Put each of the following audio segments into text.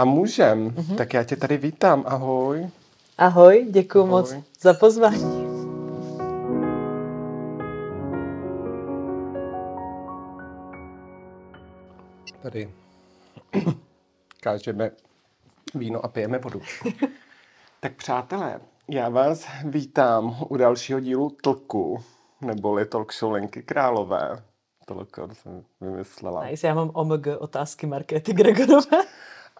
a můžem? Mm-hmm. Tak já tě tady vítám. Ahoj. Ahoj, děkuji moc za pozvání. Tady kážeme víno a pijeme vodu. tak přátelé, já vás vítám u dalšího dílu Tlku, neboli Talk Show Lenky Králové. Tlku jsem vymyslela. Nice, já mám OMG otázky Markety Gregorové.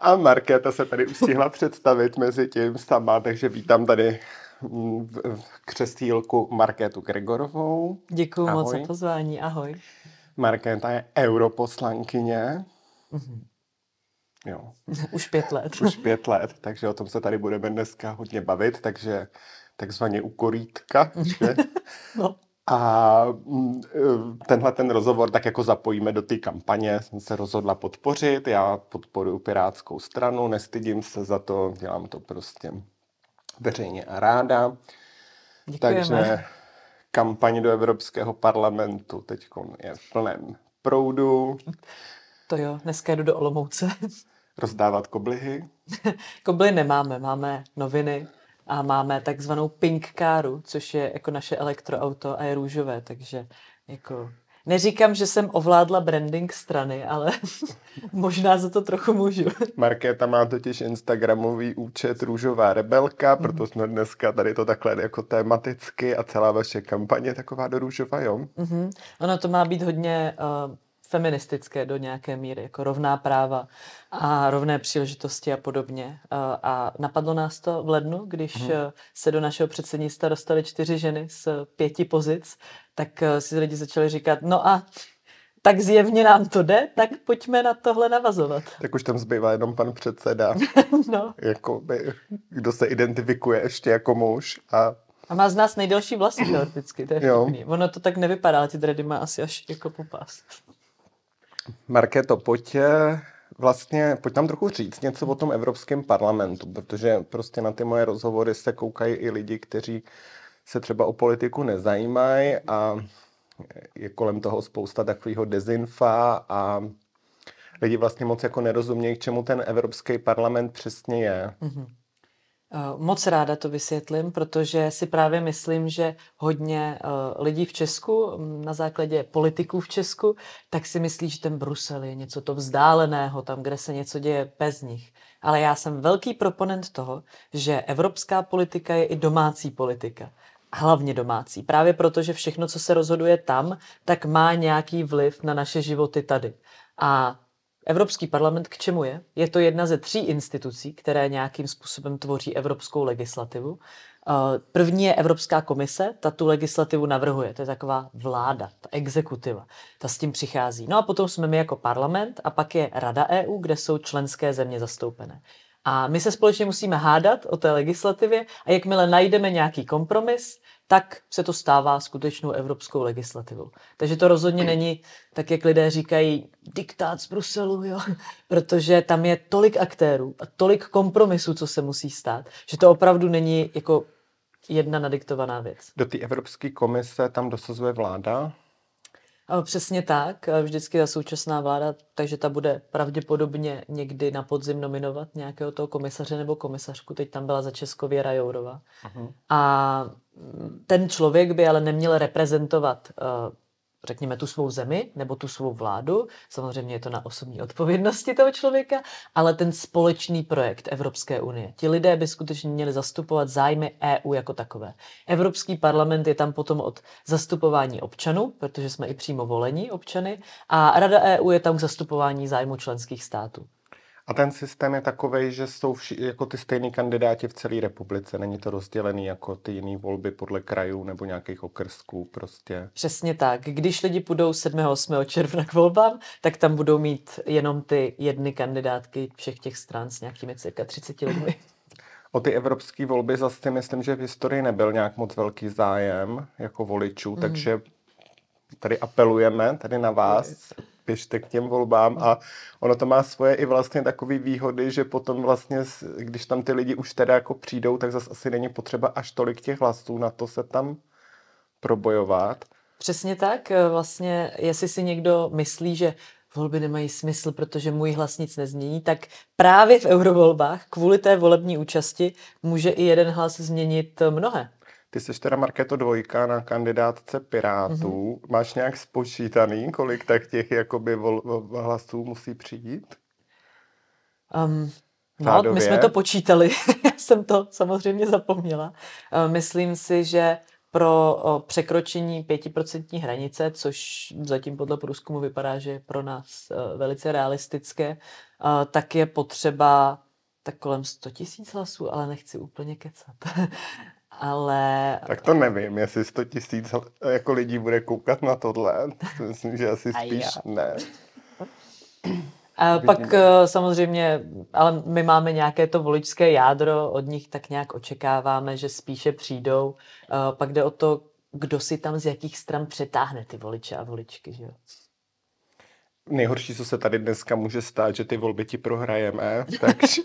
A Markéta se tady ustihla představit mezi tím sama, takže vítám tady mm, křestýlku Markétu Gregorovou. Děkuji moc za pozvání, ahoj. Markéta je europoslankyně. Mm-hmm. Jo. Už pět let. Už pět let, takže o tom se tady budeme dneska hodně bavit, takže takzvaně u korýtka. Že? no. A mm, e, tenhle ten rozhovor tak jako zapojíme do té kampaně. Jsem se rozhodla podpořit, já podporuji Pirátskou stranu, nestydím se za to, dělám to prostě veřejně a ráda. Děkujeme. Takže kampaň do Evropského parlamentu teď je v plném proudu. To jo, dneska jdu do Olomouce. Rozdávat koblihy? Koblihy nemáme, máme noviny, a máme takzvanou pink káru, což je jako naše elektroauto a je růžové, takže jako Neříkám, že jsem ovládla branding strany, ale možná za to trochu můžu. Markéta má totiž Instagramový účet Růžová rebelka, mm. proto jsme dneska tady to takhle jako tematicky a celá vaše kampaně taková do Růžova, jo? Mm-hmm. Ono to má být hodně uh, feministické do nějaké míry, jako rovná práva a rovné příležitosti a podobně. Eh, a napadlo nás to v lednu, když mhm. eh, se do našeho předsednictva dostaly čtyři ženy z pěti pozic, tak eh, si lidi začali říkat, no a tak zjevně nám to jde, tak pojďme na tohle navazovat. Tak už tam zbývá jenom pan předseda, no. by, jako, kdo se identifikuje ještě jako muž a a má z nás nejdelší vlasy teoreticky, to je Ono to tak nevypadá, ty dredy má asi až jako popas. Markéto, pojď eh, vlastně, pojď nám trochu říct něco o tom Evropském parlamentu, protože prostě na ty moje rozhovory se koukají i lidi, kteří se třeba o politiku nezajímají a je kolem toho spousta takového dezinfa a lidi vlastně moc jako nerozumějí, k čemu ten Evropský parlament přesně je. Mm-hmm. Eh, moc ráda to vysvětlím, protože si právě myslím, že hodně eh, lidí v Česku, mm, na základě politiků v Česku, tak si myslí, že ten Brusel je něco to vzdáleného, tam, kde se něco děje bez nich. Ale já jsem velký proponent toho, že evropská politika je i domácí politika hlavně domácí. Právě proto, že všechno, co se rozhoduje tam, tak má nějaký vliv na naše životy tady. A Evropský parlament k čemu je? Je to jedna ze tří institucí, které nějakým způsobem tvoří evropskou legislativu. Eh, první je Evropská komise, ta tu legislativu navrhuje, to je taková vláda, ta exekutiva, ta s tím přichází. No a potom jsme my jako parlament a pak je Rada EU, kde jsou členské země zastoupené. A my se společně musíme hádat o té legislativě a jakmile najdeme nějaký kompromis, tak se to stává skutečnou evropskou legislativou. Takže to rozhodně hmm. není tak, jak lidé říkají, diktát z Bruselu, jo? protože tam je tolik aktérů a tolik kompromisů, co se musí stát, že to opravdu není jako jedna nadiktovaná věc. Do té Evropské komise tam dosazuje vláda, Přesně tak, vždycky ta současná vláda, takže ta bude pravděpodobně někdy na podzim nominovat nějakého toho komisaře nebo komisařku, teď tam byla za Českově Rajourova. Uh-huh. Mhm. A ten člověk by ale neměl reprezentovat uh, řekněme, tu svou zemi nebo tu svou vládu. Samozřejmě je to na osobní odpovědnosti toho člověka, ale ten společný projekt Evropské unie. Ti lidé by skutečně měli zastupovat zájmy EU jako takové. Evropský parlament je tam potom od zastupování občanů, protože jsme i přímo volení občany, a Rada EU je tam k zastupování zájmu členských států. A ten systém je takový, že jsou vši, jako ty stejní kandidáti v celé republice, není to rozdělený jako ty jiné volby podle krajů nebo nějakých okrsků prostě. Přesně tak. Když lidi půjdou 7. 8. června k volbám, tak tam budou mít jenom ty jedny kandidátky všech těch stran s nějakými cirka 30 lidmi. O ty evropské volby zase myslím, že v historii nebyl nějak moc velký zájem jako voličů, mm. takže tady apelujeme, tady na vás spěšte k těm volbám a ono to má svoje i vlastně takové výhody, že potom vlastně, když tam ty lidi už teda jako přijdou, tak zase asi není potřeba až tolik těch hlasů na to se tam probojovat. Přesně tak, e, vlastně, jestli si někdo myslí, že volby nemají smysl, protože můj hlas nic nezmění, tak právě v eurovolbách kvůli té volební účasti může i jeden hlas změnit mnohé. Ty jsi teda, Marketo, dvojka na kandidátce Pirátů. Mm-hmm. Máš nějak spočítaný, kolik tak těch jakoby vol, hlasů musí přijít? Um, no, my jsme to počítali. Já jsem to samozřejmě zapomněla. Myslím si, že pro překročení 5% hranice, což zatím podle průzkumu vypadá, že je pro nás e, velice realistické, e, tak je potřeba tak kolem 100 tisíc hlasů, ale nechci úplně kecat. ale... Tak to nevím, jestli 100 tisíc jako lidí bude koukat na tohle. Myslím, že asi spíš ne. A Vidíme. pak eh, samozřejmě, ale my máme nějaké to voličské jádro, od nich tak nějak očekáváme, že spíše přijdou. Eh, pak jde o to, kdo si tam z jakých stran přetáhne ty voliče a voličky. Že nejhorší, co se tady dneska může stát, že ty volby ti prohrajeme, takže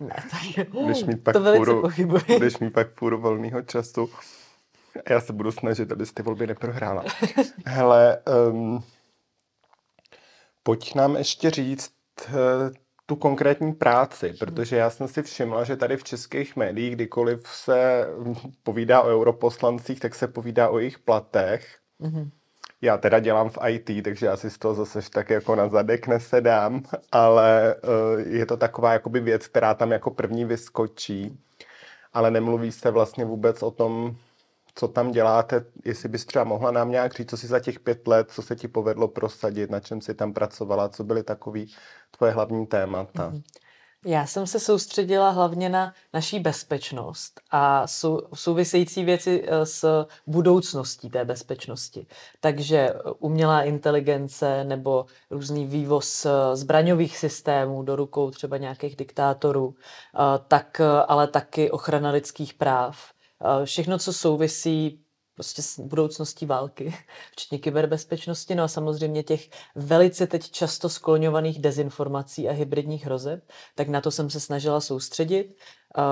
ne, tak, uh, budeš, mít pak půru, budeš mít pak půru volného času. já se budu snažit, abys ty volby neprohrála. Hele, um, pojď nám ještě říct uh, tu konkrétní práci, hmm. protože já jsem si všimla, že tady v českých médiích, kdykoliv se hm, povídá o europoslancích, tak se povídá o jejich platech. Mm-hmm. Já teda dělám v IT, takže asi z toho zase tak jako na zadek nesedám, ale eh, je to taková jakoby věc, která tam jako první vyskočí, ale nemluví se vlastně vůbec o tom, co tam děláte, jestli bys třeba mohla nám nějak říct, co si za těch pět let, co se ti povedlo prosadit, na čem si tam pracovala, co byly takový tvoje hlavní témata. Mm-hmm. Já jsem se soustředila hlavně na naší bezpečnost a sou, související věci eh, s budoucností té bezpečnosti. Takže eh, umělá inteligence nebo různý vývoz eh, zbraňových systémů do rukou třeba nějakých diktátorů, tak, ale taky ochrana lidských práv. Všechno, co souvisí prostě s budoucností války, včetně kyberbezpečnosti, no a samozřejmě těch velice teď často skloňovaných dezinformací a hybridních hrozeb, tak na to jsem se snažila soustředit.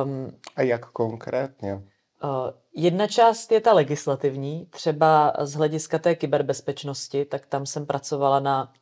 Um, a jak konkrétně? Uh, jedna část je ta legislativní, třeba z hlediska té kyberbezpečnosti, tak tam jsem pracovala na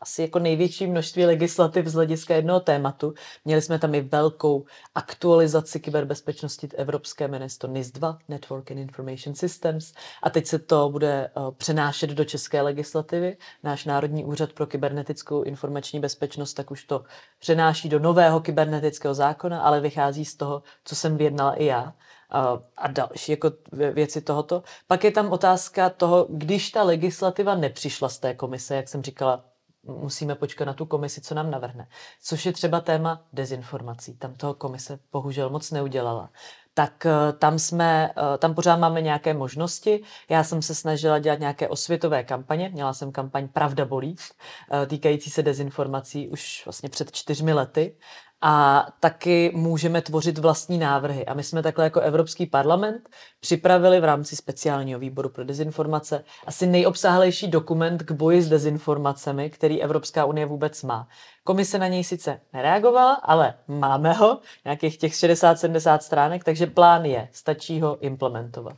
asi jako největší množství legislativ z hlediska jednoho tématu. Měli jsme tam i velkou aktualizaci kyberbezpečnosti Evropské ministro NIS 2, Network and Information Systems, a teď se to bude eh, přenášet do české legislativy. Náš Národní úřad pro kybernetickou informační bezpečnost tak už to přenáší do nového kybernetického zákona, ale vychází z toho, co jsem vyjednala i já eh, a další jako věci tohoto. Pak je tam otázka toho, když ta legislativa nepřišla z té komise, jak jsem říkala, musíme počkat na tu komisi, co nám navrhne. Což je třeba téma dezinformací. Tam toho komise bohužel moc neudělala. Tak eh, tam jsme, eh, tam pořád máme nějaké možnosti. Já jsem se snažila dělat nějaké osvětové kampaně. Měla jsem kampaň Pravda bolí, eh, týkající se dezinformací už vlastně před čtyřmi lety a taky můžeme tvořit vlastní návrhy. A my jsme takhle jako Evropský parlament připravili v rámci speciálního výboru pro dezinformace asi nejobsáhlejší dokument k boji s dezinformacemi, který Evropská unie vůbec má. Komise na něj sice nereagovala, ale máme ho, nějakých těch 60-70 stránek, takže plán je, stačí ho implementovat.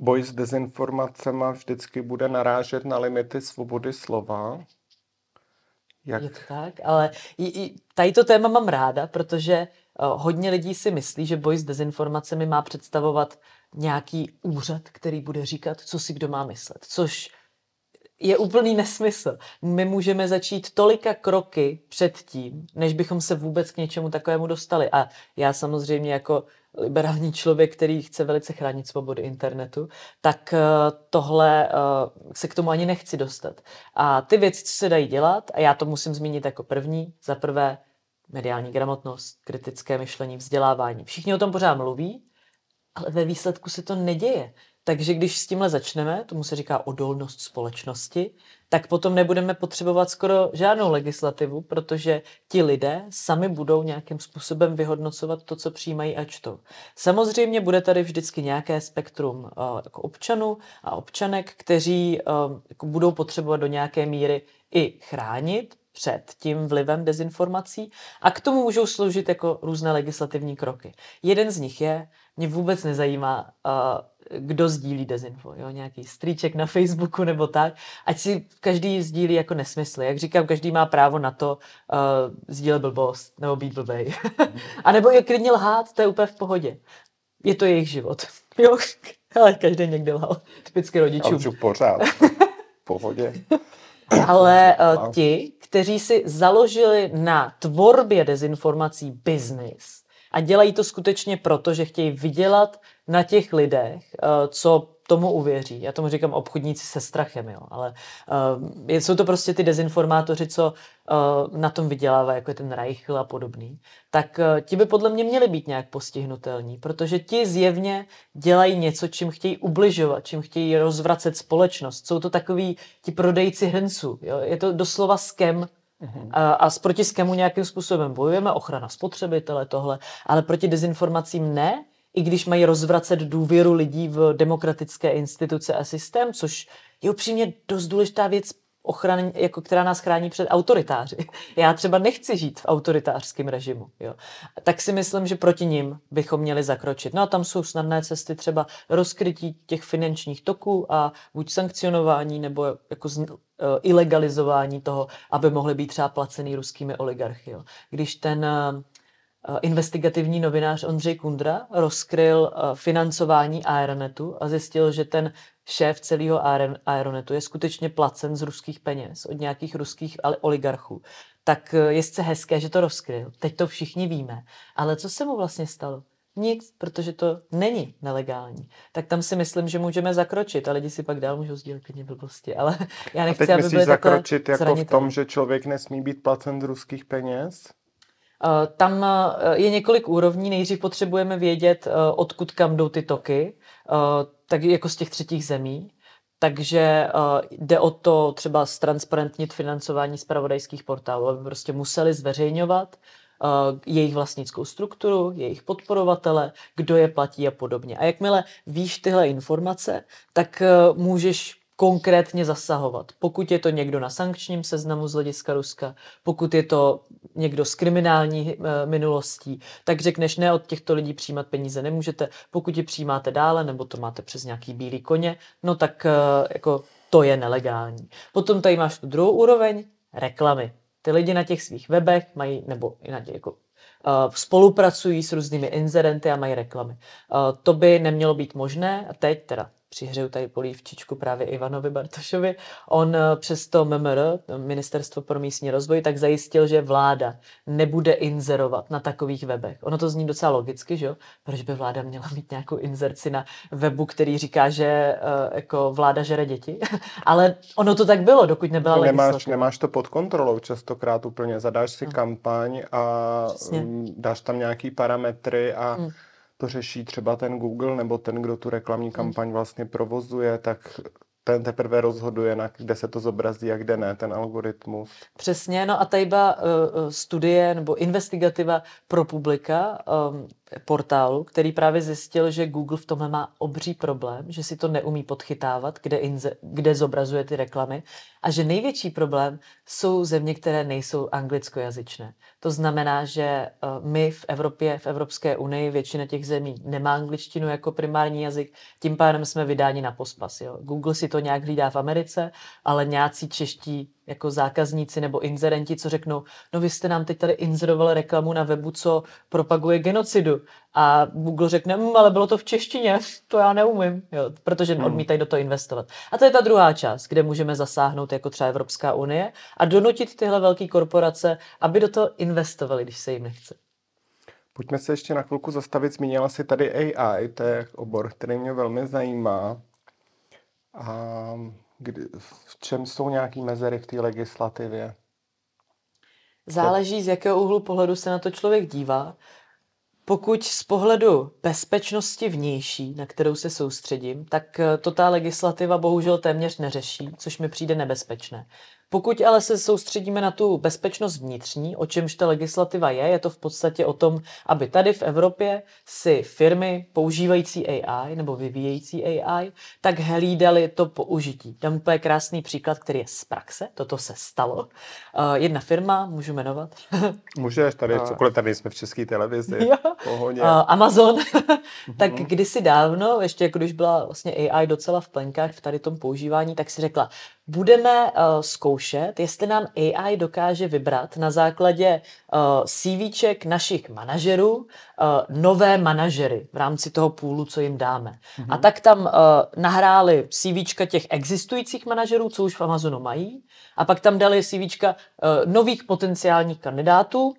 Boj s dezinformacemi vždycky bude narážet na limity svobody slova jak? Je to tak, ale i, i, tady to téma mám ráda, protože uh, hodně lidí si myslí, že boj s dezinformacemi má představovat nějaký úřad, který bude říkat, co si kdo má myslet, což je úplný nesmysl. My můžeme začít tolika kroky před tím, než bychom se vůbec k něčemu takovému dostali. A já samozřejmě jako liberální člověk, který chce velice chránit svobodu internetu, tak eh, tohle eh, se k tomu ani nechci dostat. A ty věci, co se dají dělat, a já to musím zmínit jako první, za prvé mediální gramotnost, kritické myšlení, vzdělávání. Všichni o tom pořád mluví, ale ve výsledku se to neděje. Takže když s tímhle začneme, tomu se říká odolnost společnosti, tak potom nebudeme potřebovat skoro žádnou legislativu, protože ti lidé sami budou nějakým způsobem vyhodnocovat to, co přijímají a čtou. Samozřejmě bude tady vždycky nějaké spektrum eh, jako občanů a občanek, kteří jako budou potřebovat do nějaké míry i chránit před tím vlivem dezinformací a k tomu můžou sloužit jako různé legislativní kroky. Jeden z nich je, mě vůbec nezajímá, uh, kdo sdílí dezinfo, jo, nějaký strýček na Facebooku nebo tak, ať si každý sdílí jako nesmysly. Jak říkám, každý má právo na to uh, sdílet blbost nebo být blbej. a nebo je klidně lhát, to je úplně v pohodě. Je to jejich život. Jo, ale každý někde lhal. Typicky rodičům. Já pořád. V pohodě. ale uh, ti, kteří si založili na tvorbě dezinformací biznis, a dělají to skutečně proto, že chtějí vydělat na těch lidech, eh, co tomu uvěří. Já tomu říkám obchodníci se strachem, jo. ale uh, jsou to prostě ty dezinformátoři, co uh, na tom vydělává, jako je ten Reichl a podobný, tak uh, ti by podle mě měli být nějak postihnutelní, protože ti zjevně dělají něco, čím chtějí ubližovat, čím chtějí rozvracet společnost. Jsou to takový ti prodejci hrnců, jo. je to doslova skem Mhm. A, a s protiskem nějakým způsobem bojujeme, ochrana spotřebitele, tohle, ale proti dezinformacím ne, i když mají rozvracet důvěru lidí v demokratické instituce a systém, což je upřímně dost důležitá věc ochran, jako která nás chrání před autoritáři. Já třeba nechci žít v autoritářském režimu. Jo. Tak si myslím, že proti ním bychom měli zakročit. No a tam jsou snadné cesty třeba rozkrytí těch finančních toků a buď sankcionování nebo jako z, uh, eh, ilegalizování toho, aby mohly být třeba placený ruskými oligarchy. Jo. Když ten uh, Eh, investigativní novinář Ondřej Kundra rozkryl eh, financování Aeronetu a zjistil, že ten šéf celého Aeronetu je skutečně placen z ruských peněz, od nějakých ruských oligarchů. Tak eh, je sice hezké, že to rozkryl, teď to všichni víme, ale co se mu vlastně stalo? Nic, protože to není nelegální. Tak tam si myslím, že můžeme zakročit a lidi si pak dál můžou sdílet klidně blbosti, ale já nechci, a teď aby myslíš byly zakročit jako v tom, že člověk nesmí být placen z ruských peněz? Eh, tam eh, je několik úrovní. Nejdřív potřebujeme vědět, eh, odkud kam jdou ty toky, tak jako z těch třetích zemí. Takže jde o to třeba ztransparentnit financování zpravodajských portálů, aby prostě museli zveřejňovat jejich vlastnickou strukturu, jejich podporovatele, kdo je platí a podobně. A jakmile víš tyhle informace, tak můžeš konkrétně zasahovat. Pokud je to někdo na sankčním seznamu z hlediska Ruska, pokud je to někdo s kriminální eh, minulostí, tak řekneš, ne, od těchto lidí přijímat peníze nemůžete, pokud je přijímáte dále, nebo to máte přes nějaký bílý koně, no tak eh, jako to je nelegální. Potom tady máš tu druhou úroveň, reklamy. Ty lidi na těch svých webech mají, nebo i na těch, jako eh, spolupracují s různými inzerenty a mají reklamy. To by nemělo být možné a teď teda přihřeju tady polívčičku právě Ivanovi Bartošovi, on eh, přes to MMR, Ministerstvo pro místní rozvoj, tak zajistil, že vláda nebude inzerovat na takových webech. Ono to zní docela logicky, že jo? Proč by vláda měla mít nějakou inzerci na webu, který říká, že uh, jako vláda žere děti? Ale ono to tak bylo, dokud nebyla to nemáš, Nemáš to pod kontrolou častokrát úplně. Zadáš si no. kampaň a Přesně. Mm, dáš tam nějaký parametry a... Mm to řeší třeba ten Google nebo ten, kdo tu reklamní kampaň vlastně provozuje, tak ten teprve rozhoduje, na kde se to zobrazí a kde ne, ten algoritmus. Přesně, no a tady byla uh, eh, eh, studie nebo investigativa pro publika, um, portálu, který právě zjistil, že Google v tomhle má obří problém, že si to neumí podchytávat, kde, inze, kde zobrazuje ty reklamy a že největší problém jsou země, které nejsou anglickojazyčné. To znamená, že eh, my v Evropě, v Evropské unii, většina těch zemí nemá angličtinu jako primární jazyk, tím pádem jsme vydáni na pospas. Jo. Google si to nějak hlídá v Americe, ale nějací čeští jako zákazníci nebo inzerenti, co řeknou, no vy jste nám teď tady inzerovali reklamu na webu, co propaguje genocidu. A Google řekne, mmm, ale bylo to v češtině, to já neumím, jo, protože hmm. odmítají do toho investovat. A to je ta druhá část, kde můžeme zasáhnout jako třeba Evropská unie a donutit tyhle velké korporace, aby do toho investovali, když se jim nechce. Pojďme se ještě na chvilku zastavit. Zmínila si tady AI, to je obor, který mě velmi zajímá. A Kdy, v čem jsou nějaké mezery v té legislativě? Záleží, z jakého úhlu pohledu se na to člověk dívá. Pokud z pohledu bezpečnosti vnější, na kterou se soustředím, tak eh, to ta legislativa bohužel téměř neřeší, což mi přijde nebezpečné. Pokud ale se soustředíme na tu bezpečnost vnitřní, o čemž ta legislativa je, je to v podstatě o tom, aby tady v Evropě si firmy používající AI nebo vyvíjející AI, tak hlídali to použití. Tam úplně krásný příklad, který je z praxe, toto se stalo. Uh, jedna firma, můžu jmenovat? Můžeš, tady je eh, cokoliv, tady jsme v české televizi. Jo. Pohoně. Uh, eh, Amazon. Mhm. tak kdysi dávno, ještě jako když byla vlastně AI docela v plenkách v tady tom používání, tak si řekla, budeme eh, zkoušet, jestli nám AI dokáže vybrat na základě eh, CVček našich manažerů eh, nové manažery v rámci toho půlu, co jim dáme. Mm-hmm. A mhm. tak tam nahráli CVčka těch existujících manažerů, co už v Amazonu mají, a pak tam dali CVčka nových potenciálních kandidátů,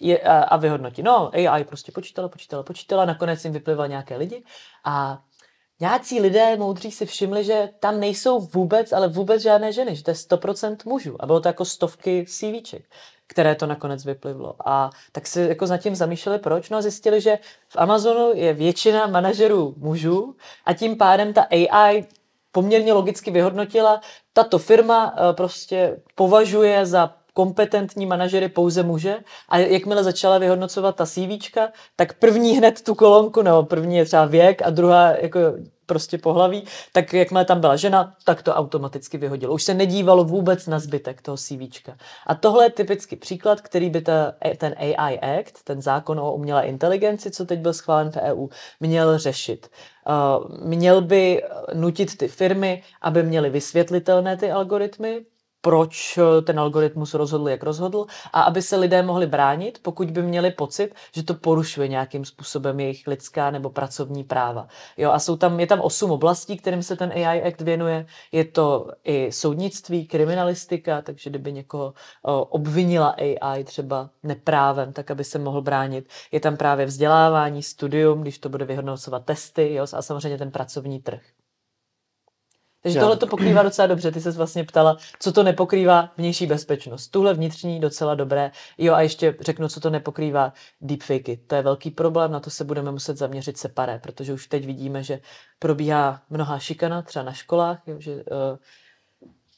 je, a vyhodnotí. No, AI prostě počítala, počítala, počítala, nakonec jim vyplýval nějaké lidi a nějací lidé moudří si všimli, že tam nejsou vůbec, ale vůbec žádné ženy, že to je 100% mužů. A bylo to jako stovky CVček, které to nakonec vyplivlo. A tak se jako nad tím zamýšleli, proč. No a zjistili, že v Amazonu je většina manažerů mužů a tím pádem ta AI poměrně logicky vyhodnotila, tato firma eh, prostě považuje za kompetentní manažery pouze muže a jakmile začala vyhodnocovat ta CV, tak první hned tu kolonku, nebo první je třeba věk a druhá jako prostě pohlaví, tak jakmile tam byla žena, tak to automaticky vyhodilo. Už se nedívalo vůbec na zbytek toho CV. A tohle je typický příklad, který by ta, ten AI Act, ten zákon o umělé inteligenci, co teď byl schválen v EU, měl řešit. Eh, měl by nutit ty firmy, aby měly vysvětlitelné ty algoritmy, proč eh, ten algoritmus rozhodl, jak rozhodl, a aby se lidé mohli bránit, pokud by měli pocit, že to porušuje nějakým způsobem jejich lidská nebo pracovní práva. Jo, a jsou tam, je tam osm oblastí, kterým se ten AI Act věnuje. Je to i soudnictví, kriminalistika, takže kdyby někoho eh, obvinila AI třeba neprávem, tak aby se mohl bránit. Je tam právě vzdělávání, studium, když to bude vyhodnocovat testy, jo, a samozřejmě ten pracovní trh. Takže tohle to pokrývá docela dobře. Ty se vlastně ptala, co to nepokrývá vnější bezpečnost. Tuhle vnitřní docela dobré. Jo a ještě řeknu, co to nepokrývá deepfaky. To je velký problém, na to se budeme muset zaměřit separé, protože už teď vidíme, že probíhá mnoha šikana, třeba na školách, jo, že uh,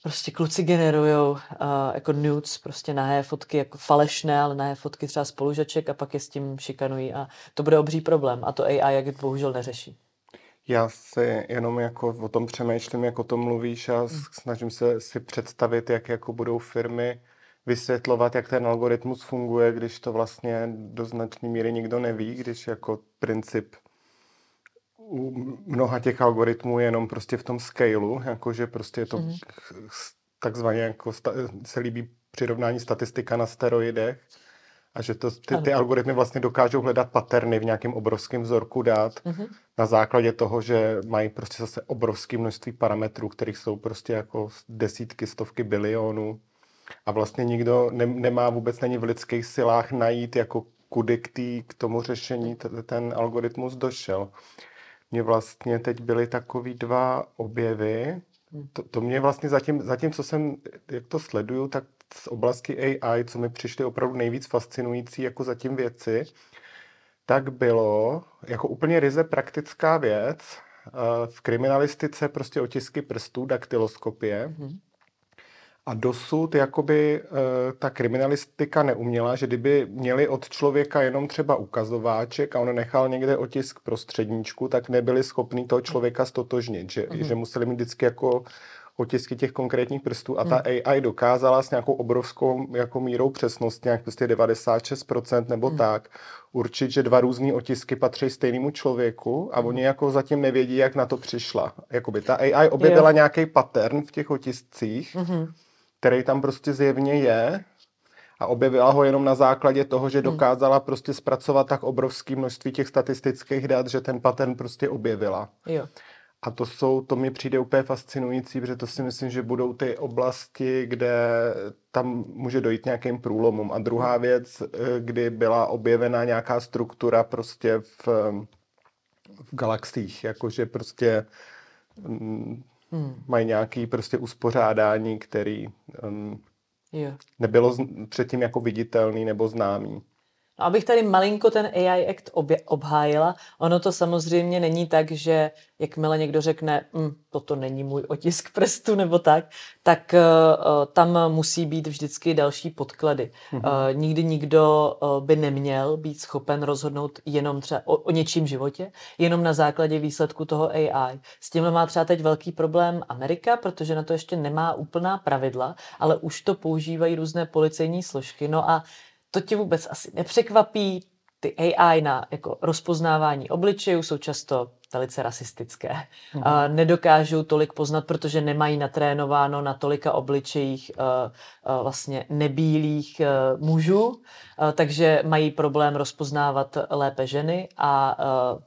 prostě kluci generují uh, eh, jako nudes, prostě nahé fotky, jako falešné, ale nahé fotky třeba spolužaček a pak je s tím šikanují a to bude obří problém a to AI, jak bohužel neřeší. Já si jenom jako o tom přemýšlím, jak o tom mluvíš a mm. snažím se si představit, jak jako budou firmy vysvětlovat, jak ten algoritmus funguje, když to vlastně do značné míry nikdo neví, když jako princip u mnoha těch algoritmů je jenom prostě v tom scaleu, jakože prostě je to hmm takzvaně jako sta- se líbí přirovnání statistika na steroidech, a že to, ty, ty algoritmy vlastně dokážou hledat paterny v nějakém obrovském vzorku dát mm-hmm. na základě toho, že mají prostě zase obrovské množství parametrů, kterých jsou prostě jako desítky, stovky bilionů. A vlastně nikdo ne, nemá vůbec, není v lidských silách najít, jako kudy k, tý, k tomu řešení t- ten algoritmus došel. Mně vlastně teď byly takový dva objevy. Mhm. To, to mě vlastně zatím, zatím, co jsem, jak to sleduju, tak z oblasti AI, co mi přišly opravdu nejvíc fascinující jako zatím věci, tak bylo jako úplně ryze praktická věc eh, v kriminalistice prostě otisky prstů, daktyloskopie. Mhm. A dosud jakoby eh, ta kriminalistika neuměla, že kdyby měli od člověka jenom třeba ukazováček a on nechal někde otisk prostředníčku, tak nebyli schopni toho člověka stotožnit, mhm. že, mm-hmm. že museli mít vždycky jako otisky těch konkrétních prstů a ta hmm. AI dokázala s nějakou obrovskou jako mírou přesnosti, nějak prostě 96% nebo hmm. tak, určit, že dva různé otisky patří stejnému člověku a hmm. oni jako zatím nevědí, jak na to přišla. Jakoby ta AI objevila nějaký pattern v těch otiscích, hmm. který tam prostě zjevně je a objevila ho jenom na základě toho, že hmm. dokázala prostě zpracovat tak obrovské množství těch statistických dat, že ten pattern prostě objevila. Jo. A to jsou, to mi přijde úplně fascinující, protože to si myslím, že budou ty oblasti, kde tam může dojít nějakým průlomům. A druhá hmm. věc, eh, kdy byla objevena nějaká struktura prostě v, v galaxiích, jakože prostě m, mm, hmm. mají nějaký prostě uspořádání, který um, ehm, yeah. nebylo z, předtím jako viditelný nebo známý. No, abych tady malinko ten AI Act obje- obhájila, ono to samozřejmě není tak, že jakmile někdo řekne, mm, toto není můj otisk prstu nebo tak, tak uh, tam musí být vždycky další podklady. Mm-hmm. Uh, nikdy nikdo uh, by neměl být schopen rozhodnout jenom třeba o, o něčím životě, jenom na základě výsledku toho AI. S tímhle má třeba teď velký problém Amerika, protože na to ještě nemá úplná pravidla, ale už to používají různé policejní složky. No a to tě vůbec asi nepřekvapí. Ty AI na jako rozpoznávání obličejů jsou často velice rasistické. Mm. A nedokážou tolik poznat, protože nemají natrénováno na tolika obličejích eh, eh, vlastně nebílých eh, mužů, takže mají problém rozpoznávat lépe ženy a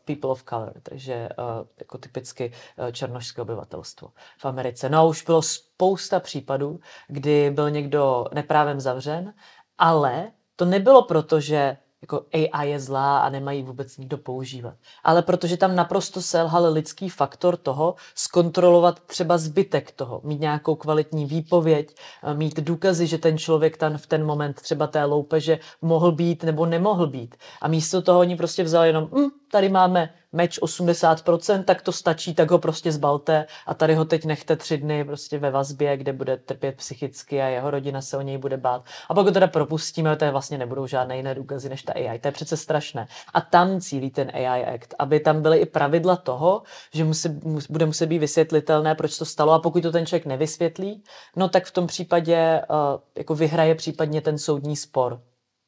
people of color, takže jako typicky černošské obyvatelstvo v Americe. No a už bylo spousta případů, kdy byl někdo neprávem zavřen, ale to nebylo proto, že jako AI je zlá a nemají vůbec nikdo používat. Ale protože tam naprosto selhal lidský faktor toho, zkontrolovat třeba zbytek toho, mít nějakou kvalitní výpověď, eh, mít důkazy, že ten člověk tam v ten moment třeba té loupeže mohl být nebo nemohl být. A místo toho oni prostě vzali jenom, mm, tady máme meč 80%, tak to stačí, tak ho prostě zbalte a tady ho teď nechte tři dny prostě ve vazbě, kde bude trpět psychicky a jeho rodina se o něj bude bát. A pak ho teda propustíme, to je vlastně nebudou žádné jiné důkazy než ta AI. To je přece strašné. A tam cílí ten AI Act, aby tam byly i pravidla toho, že musí, bude muset být vysvětlitelné, proč to stalo a pokud to ten člověk nevysvětlí, no tak v tom případě uh, jako vyhraje případně ten soudní spor.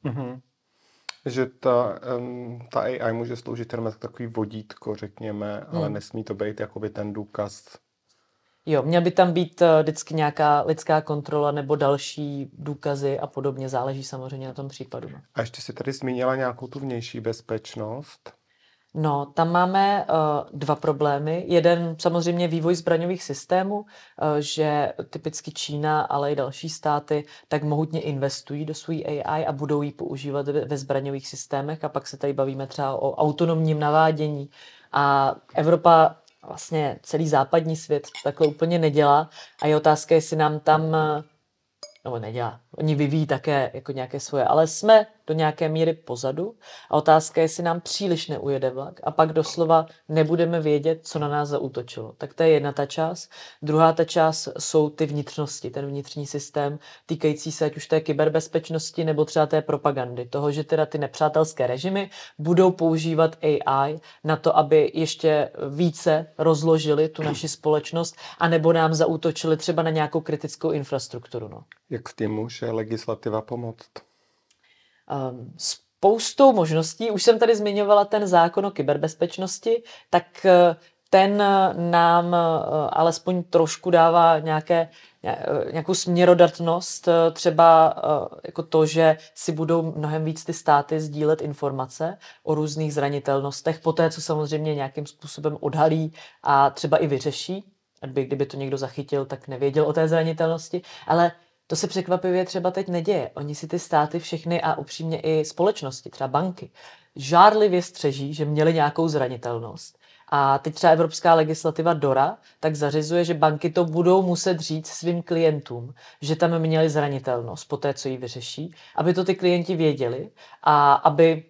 Mm-hmm že ta, um, ta AI může sloužit jenom jako takový vodítko, řekněme, hmm. ale nesmí to být jakoby ten důkaz. Jo, měl by tam být eh, vždycky nějaká lidská kontrola nebo další důkazy a podobně, záleží samozřejmě na tom případu. No. A ještě si tady zmínila nějakou tu vnější bezpečnost. No, tam máme uh, dva problémy. Jeden samozřejmě vývoj zbraňových systémů, uh, že typicky Čína, ale i další státy tak mohutně investují do své AI a budou ji používat ve, ve zbraňových systémech a pak se tady bavíme třeba o autonomním navádění. A Evropa vlastně celý západní svět takhle úplně nedělá a je otázka, jestli nám tam, eh, nebo nedělá, oni vyvíjí také jako nějaké svoje, ale jsme do nějaké míry pozadu a otázka je, jestli nám příliš neujede vlak a pak doslova nebudeme vědět, co na nás zaútočilo. Tak to je jedna ta část. Druhá ta část jsou ty vnitřnosti, ten vnitřní systém týkající se ať už té kyberbezpečnosti nebo třeba té propagandy, toho, že teda ty nepřátelské režimy budou používat AI na to, aby ještě více rozložili tu naši společnost a nebo nám zaútočili třeba na nějakou kritickou infrastrukturu. No. Jak s tím může legislativa pomoct? um, spoustou možností. Už jsem tady zmiňovala ten zákon o kyberbezpečnosti, tak eh, ten eh, nám eh, alespoň trošku dává nějaké, nějakou směrodatnost, třeba jako to, že si budou mnohem víc ty státy sdílet informace o různých zranitelnostech, poté, co samozřejmě nějakým způsobem odhalí a třeba i vyřeší, kdyby to někdo zachytil, tak nevěděl o té zranitelnosti, ale to se překvapivě třeba teď neděje. Oni si ty státy všechny a upřímně i společnosti, třeba banky, žárlivě střeží, že měli nějakou zranitelnost. A teď třeba evropská legislativa DORA tak zařizuje, že banky to budou muset říct svým klientům, že tam měli zranitelnost po té, co ji vyřeší, aby to ty klienti věděli a aby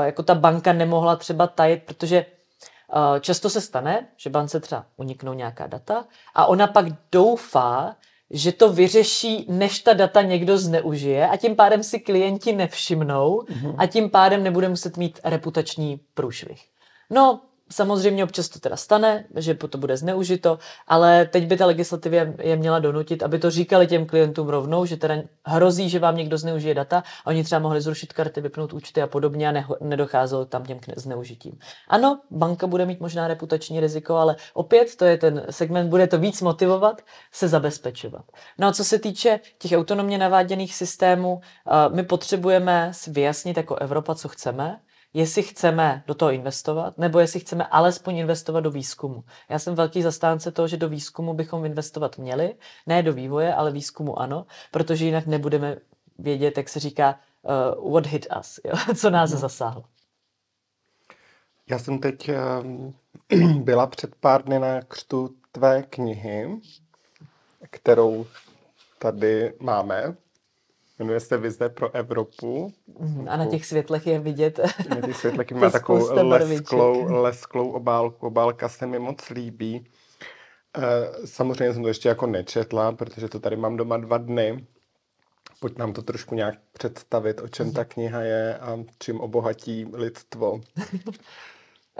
eh, jako ta banka nemohla třeba tajit, protože eh, Často se stane, že bance třeba uniknou nějaká data a ona pak doufá, že to vyřeší, než ta data někdo zneužije a tím pádem si klienti nevšimnou mhm. a tím pádem nebude muset mít reputační průšvih. No, Samozřejmě občas to teda stane, že to bude zneužito, ale teď by ta legislativa je měla donutit, aby to říkali těm klientům rovnou, že teda hrozí, že vám někdo zneužije data a oni třeba mohli zrušit karty, vypnout účty a podobně a ne- nedocházelo tam těm k zneužitím. Ano, banka bude mít možná reputační riziko, ale opět to je ten segment, bude to víc motivovat se zabezpečovat. No a co se týče těch autonomně naváděných systémů, my potřebujeme si vyjasnit jako Evropa, co chceme, jestli chceme do toho investovat, nebo jestli chceme alespoň investovat do výzkumu. Já jsem velký zastánce toho, že do výzkumu bychom investovat měli, ne do vývoje, ale výzkumu ano, protože jinak nebudeme vědět, jak se říká, uh, what hit us, jo? co nás hmm. zasáhlo. Já jsem teď um, byla před pár dny na křtu tvé knihy, kterou tady máme. Jmenuje se Vize pro Evropu. Mhm, a na těch světlech je vidět. Na těch světlech má takovou lesklou, lesklou obálku. Obálka se mi moc líbí. Eh, samozřejmě jsem to ještě jako nečetla, protože to tady mám doma dva dny. Pojď nám to trošku nějak představit, o čem ta mhm. kniha je a čím obohatí lidstvo.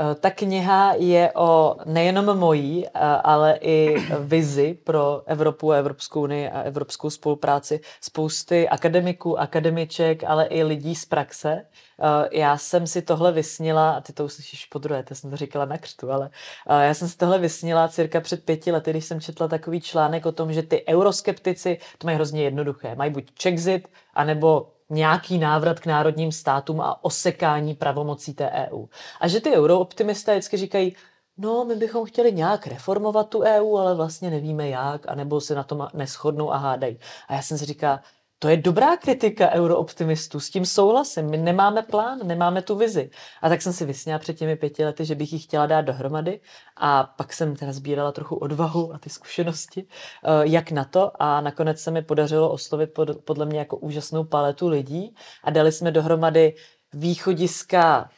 Eh, ta kniha je o nejenom mojí, eh, ale i vizi pro Evropu a Evropskou unii a evropskou spolupráci spousty akademiků, akademiček, ale i lidí z praxe. Eh, já jsem si tohle vysnila, a ty to uslyšíš po druhé, to jsem to říkala na křtu, ale já jsem si tohle vysnila cirka před pěti lety, když jsem četla takový článek o tom, že ty euroskeptici to mají hrozně jednoduché. Mají buď Czexit, anebo nějaký návrat k národním státům a osekání pravomocí té EU. A že ty eurooptimisté vždycky říkají, no, my bychom chtěli nějak reformovat tu EU, ale vlastně nevíme jak, anebo se na tom neschodnou a hádají. A já jsem si říkala, to je dobrá kritika eurooptimistů, s tím souhlasím. My nemáme plán, nemáme tu vizi. A tak jsem si vysněla před těmi pěti lety, že bych ji chtěla dát dohromady a pak jsem teda sbírala trochu odvahu a ty zkušenosti, eh, jak na to a nakonec se mi podařilo oslovit podle mě jako úžasnou paletu lidí a dali jsme dohromady východiska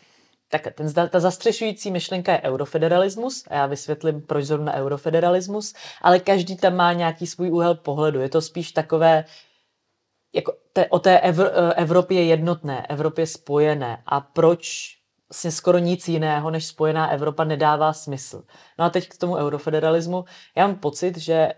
tak ten, ta zastřešující myšlenka je eurofederalismus a já vysvětlím, proč zrovna eurofederalismus, ale každý tam má nějaký svůj úhel pohledu. Je to spíš takové jako te, o té Evr, eh, Evropě jednotné, Evropě spojené a proč vlastně skoro nic jiného než spojená Evropa nedává smysl. No a teď k tomu eurofederalismu. Já mám pocit, že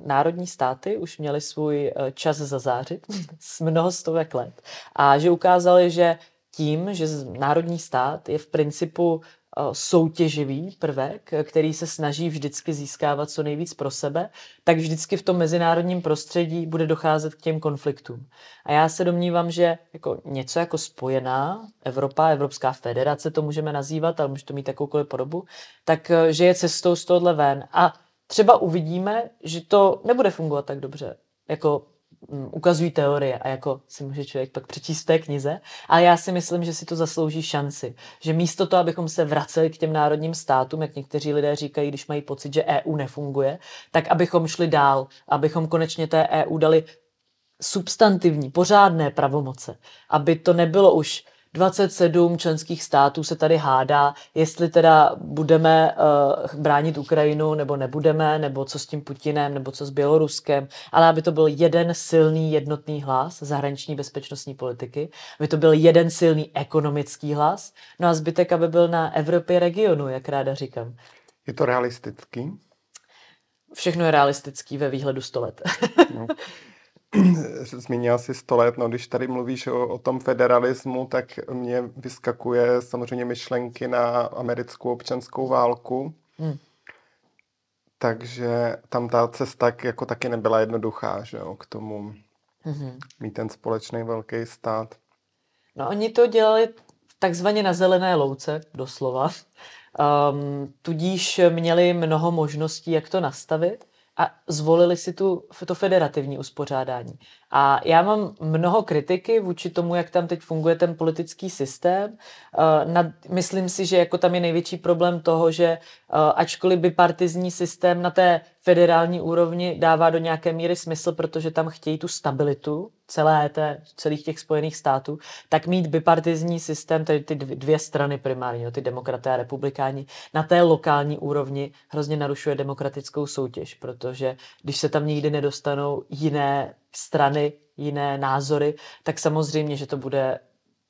uh, národní státy už měly svůj uh, čas zazářit z mnoho stovek let a že ukázali, že tím, že národní stát je v principu Eh, soutěživý prvek, který se snaží vždycky získávat co nejvíc pro sebe, tak vždycky v tom mezinárodním prostředí bude docházet k těm konfliktům. A já se domnívám, že jako něco jako spojená Evropa, Evropská federace, to můžeme nazývat, ale může to mít takovoukoliv podobu, tak eh, že je cestou z tohohle ven. A třeba uvidíme, že to nebude fungovat tak dobře. Jako Mm, ukazují teorie a jako si může člověk pak přečíst v té knize. Ale já si myslím, že si to zaslouží šanci. Že místo toho, abychom se vraceli k těm národním státům, jak někteří lidé říkají, když mají pocit, že EU nefunguje, tak abychom šli dál, abychom konečně té EU dali substantivní, pořádné pravomoce. Aby to nebylo už 27 členských států se tady hádá, jestli teda budeme uh, bránit Ukrajinu nebo nebudeme, nebo co s tím Putinem, nebo co s Běloruskem, ale aby to byl jeden silný jednotný hlas zahraniční bezpečnostní politiky, aby to byl jeden silný ekonomický hlas, no a zbytek, aby byl na Evropě regionu, jak ráda říkám. Je to realistický? Všechno je realistický ve výhledu 100 let. no. zmínil si 100 let, no když tady mluvíš o, o tom federalismu, tak mě vyskakuje samozřejmě myšlenky na americkou občanskou válku. Hmm. Takže tam ta cesta jako taky nebyla jednoduchá, že jo, k tomu hmm. mít ten společný velký stát. No oni to dělali takzvaně na zelené louce, doslova. Um, tudíž měli mnoho možností, jak to nastavit a zvolili si tu, to federativní uspořádání. A já mám mnoho kritiky vůči tomu, jak tam teď funguje ten politický systém. Eh, nad, myslím si, že jako tam je největší problém toho, že eh, ačkoliv partizní systém na té federální úrovni dává do nějaké míry smysl, protože tam chtějí tu stabilitu celé té, celých těch spojených států, tak mít bipartizní systém, tedy ty dvě strany primárně, ty demokraté a republikáni, na té lokální úrovni hrozně narušuje demokratickou soutěž, protože když se tam nikdy nedostanou jiné strany jiné názory, tak samozřejmě, že to bude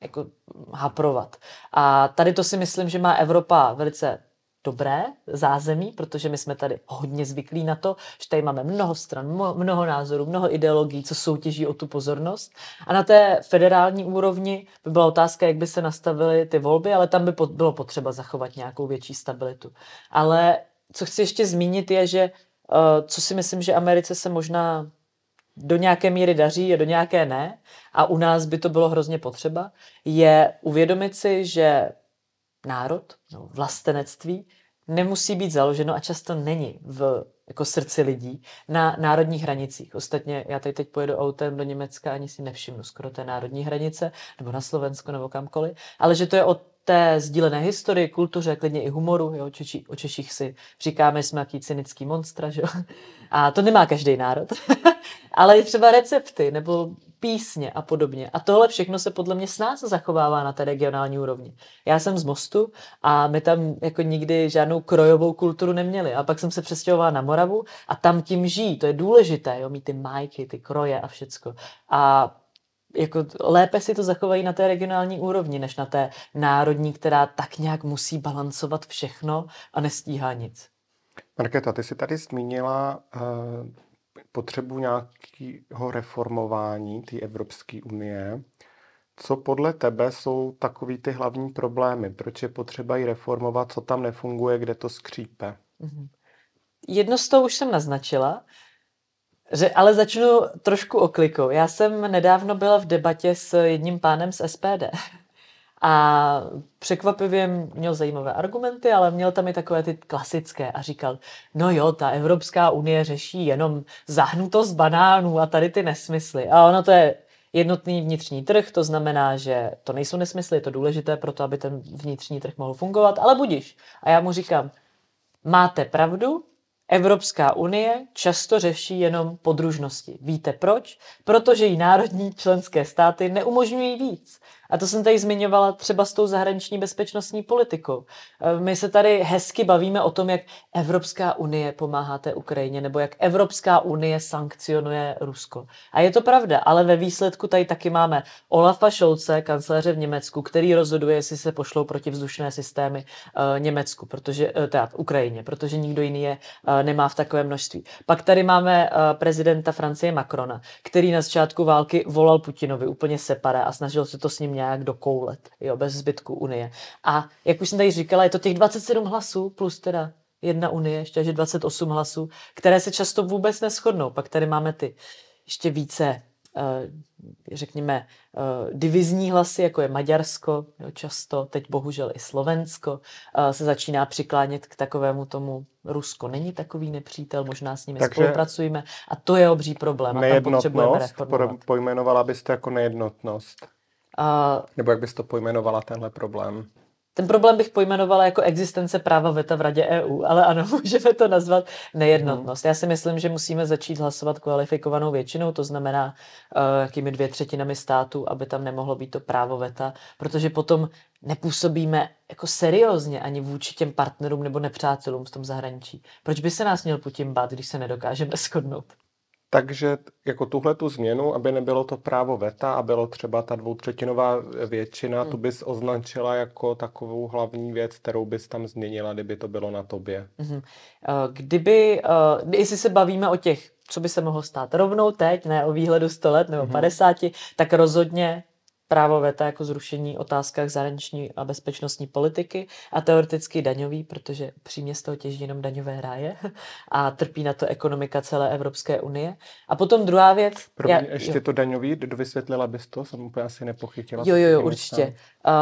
jako haprovat. A tady to si myslím, že má Evropa velice dobré zázemí, protože my jsme tady hodně zvyklí na to, že tady máme mnoho stran, mnoho názorů, mnoho ideologií, co soutěží o tu pozornost. A na té federální úrovni by byla otázka, jak by se nastavily ty volby, ale tam by bylo potřeba zachovat nějakou větší stabilitu. Ale co chci ještě zmínit je, že eh, co si myslím, že Americe se možná do nějaké míry daří a do nějaké ne, a u nás by to bylo hrozně potřeba, je uvědomit si, že národ, no vlastenectví, nemusí být založeno a často není v jako srdci lidí na národních hranicích. Ostatně já tady teď pojedu autem do Německa, ani si nevšimnu skoro té národní hranice, nebo na Slovensko, nebo kamkoliv, ale že to je o té sdílené historii, kultuře, klidně i humoru. Jo? Češi, o Češích si říkáme, jsme jaký cynický monstra. Že? A to nemá každý národ. Ale je třeba recepty nebo písně a podobně. A tohle všechno se podle mě s nás zachovává na té regionální úrovni. Já jsem z Mostu a my tam jako nikdy žádnou krojovou kulturu neměli. A pak jsem se přestěhovala na Moravu a tam tím žijí. To je důležité, jo? mít ty majky, ty kroje a všecko. A jako lépe si to zachovají na té regionální úrovni, než na té národní, která tak nějak musí balancovat všechno a nestíhá nic. Marketa, ty jsi tady zmínila uh, potřebu nějakého reformování té Evropské unie. Co podle tebe jsou takový ty hlavní problémy? Proč je potřeba ji reformovat? Co tam nefunguje? Kde to skřípe? Mm-hmm. Jedno z toho už jsem naznačila. Že, ale začnu trošku oklikou. Já jsem nedávno byla v debatě s jedním pánem z SPD. A překvapivě měl zajímavé argumenty, ale měl tam i takové ty klasické a říkal, no jo, ta Evropská unie řeší jenom zahnutost banánů a tady ty nesmysly. A ono to je jednotný vnitřní trh, to znamená, že to nejsou nesmysly, je to důležité pro to, aby ten vnitřní trh mohl fungovat, ale budiš. A já mu říkám, máte pravdu, Evropská unie často řeší jenom podružnosti. Víte proč? Protože jí národní členské státy neumožňují víc. A to jsem tady zmiňovala třeba s tou zahraniční bezpečnostní politikou. E, my se tady hezky bavíme o tom, jak Evropská unie pomáhá té Ukrajině, nebo jak Evropská unie sankcionuje Rusko. A je to pravda, ale ve výsledku tady taky máme Olafa Scholze, kancléře v Německu, který rozhoduje, jestli se pošlou protivzdušné systémy e, Německu, protože, e, teda Ukrajině, protože nikdo jiný je nemá v takové množství. Pak tady máme prezidenta Francie Macrona, který na začátku války volal Putinovi úplně separé a snažil se to s ním nějak nějak dokoulet, jo, bez zbytku Unie. A jak už jsem tady říkala, je to těch 27 hlasů plus teda jedna Unie, ještě že 28 hlasů, které se často vůbec neschodnou. Pak tady máme ty ještě více eh, řekněme, eh, divizní hlasy, jako je Maďarsko, jo, často, teď bohužel i Slovensko, eh, se začíná přiklánět k takovému tomu Rusko není takový nepřítel, možná s nimi Takže spolupracujeme a to je obří problém. A tam potřebujeme pojmenovala byste jako nejednotnost. A... Nebo jak bys to pojmenovala, tenhle problém? Ten problém bych pojmenovala jako existence práva VETA v Radě EU, ale ano, můžeme to nazvat nejednotnost. Já si myslím, že musíme začít hlasovat kvalifikovanou většinou, to znamená eh, jakými dvě třetinami států, aby tam nemohlo být to právo VETA, protože potom nepůsobíme jako seriózně ani vůči těm partnerům nebo nepřátelům v tom zahraničí. Proč by se nás měl Putin bát, když se nedokážeme shodnout? Takže jako tuhle tu změnu, aby nebylo to právo veta a bylo třeba ta dvoutřetinová e, většina, hmm. tu bys označila jako takovou hlavní věc, kterou bys tam změnila, kdyby to bylo na tobě. Hmm. E, kdyby, e, jestli se bavíme o těch co by se mohlo stát rovnou teď, ne o výhledu 100 let nebo mm-hmm. 50, tak rozhodně právo VETA jako zrušení otázkách zahraniční a bezpečnostní politiky a teoreticky daňový, protože přímě z toho těží jenom daňové ráje a trpí na to ekonomika celé Evropské unie. A potom druhá věc... Pro mě já, ještě jo. to daňový, dovysvětlila bys to? Jsem úplně asi nepochytila. Jo, jo, jo, určitě. Uh,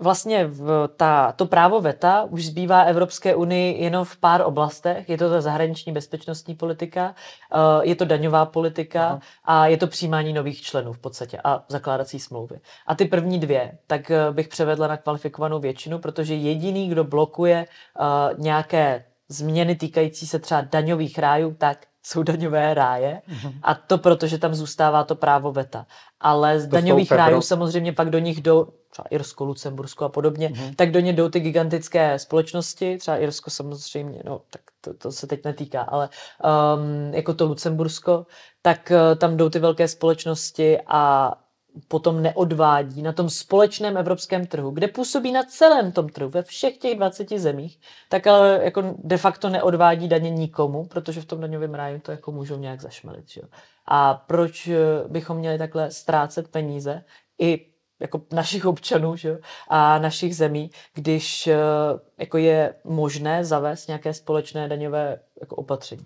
vlastně v ta, to právo VETA už zbývá Evropské unii jenom v pár oblastech. Je to ta zahraniční bezpečnostní politika, eh, je to daňová politika a je to přijímání nových členů v podstatě a zakládací smlouvy. A ty první dvě, tak eh, bych převedla na kvalifikovanou většinu, protože jediný, kdo blokuje eh, nějaké změny týkající se třeba daňových rájů, tak jsou daňové ráje mhm. a to proto, že tam zůstává to právo veta. Ale z to daňových rájů pro... samozřejmě pak do nich jdou třeba Irsko, Lucembursko a podobně, mm-hmm. tak do ně jdou ty gigantické společnosti, třeba Irsko samozřejmě, no tak to, to se teď netýká, ale um, jako to Lucembursko, tak uh, tam jdou ty velké společnosti a potom neodvádí na tom společném evropském trhu, kde působí na celém tom trhu, ve všech těch 20 zemích, tak ale jako de facto neodvádí daně nikomu, protože v tom daňovém ráji to jako můžou nějak zašmelit. Že? A proč eh, bychom měli takhle ztrácet peníze i jako našich občanů že? a našich zemí, když eh, jako je možné zavést nějaké společné daňové jako opatření.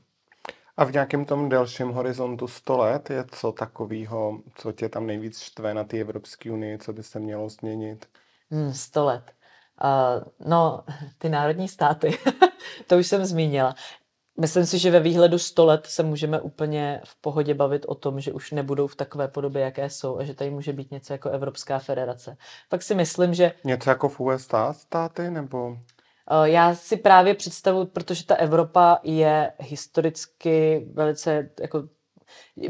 A v nějakém tom delším horizontu 100 let je co takového, co tě tam nejvíc štve na té Evropské unii, co by se mělo změnit? Hmm, 100 let. Uh, no, ty národní státy, to už jsem zmínila. Myslím si, že ve výhledu 100 let se můžeme úplně v pohodě bavit o tom, že už nebudou v takové podobě, jaké jsou a že tady může být něco jako Evropská federace. Pak si myslím, že... Něco jako v USA státy nebo... Eh, já si právě představu, protože ta Evropa je historicky velice, jako,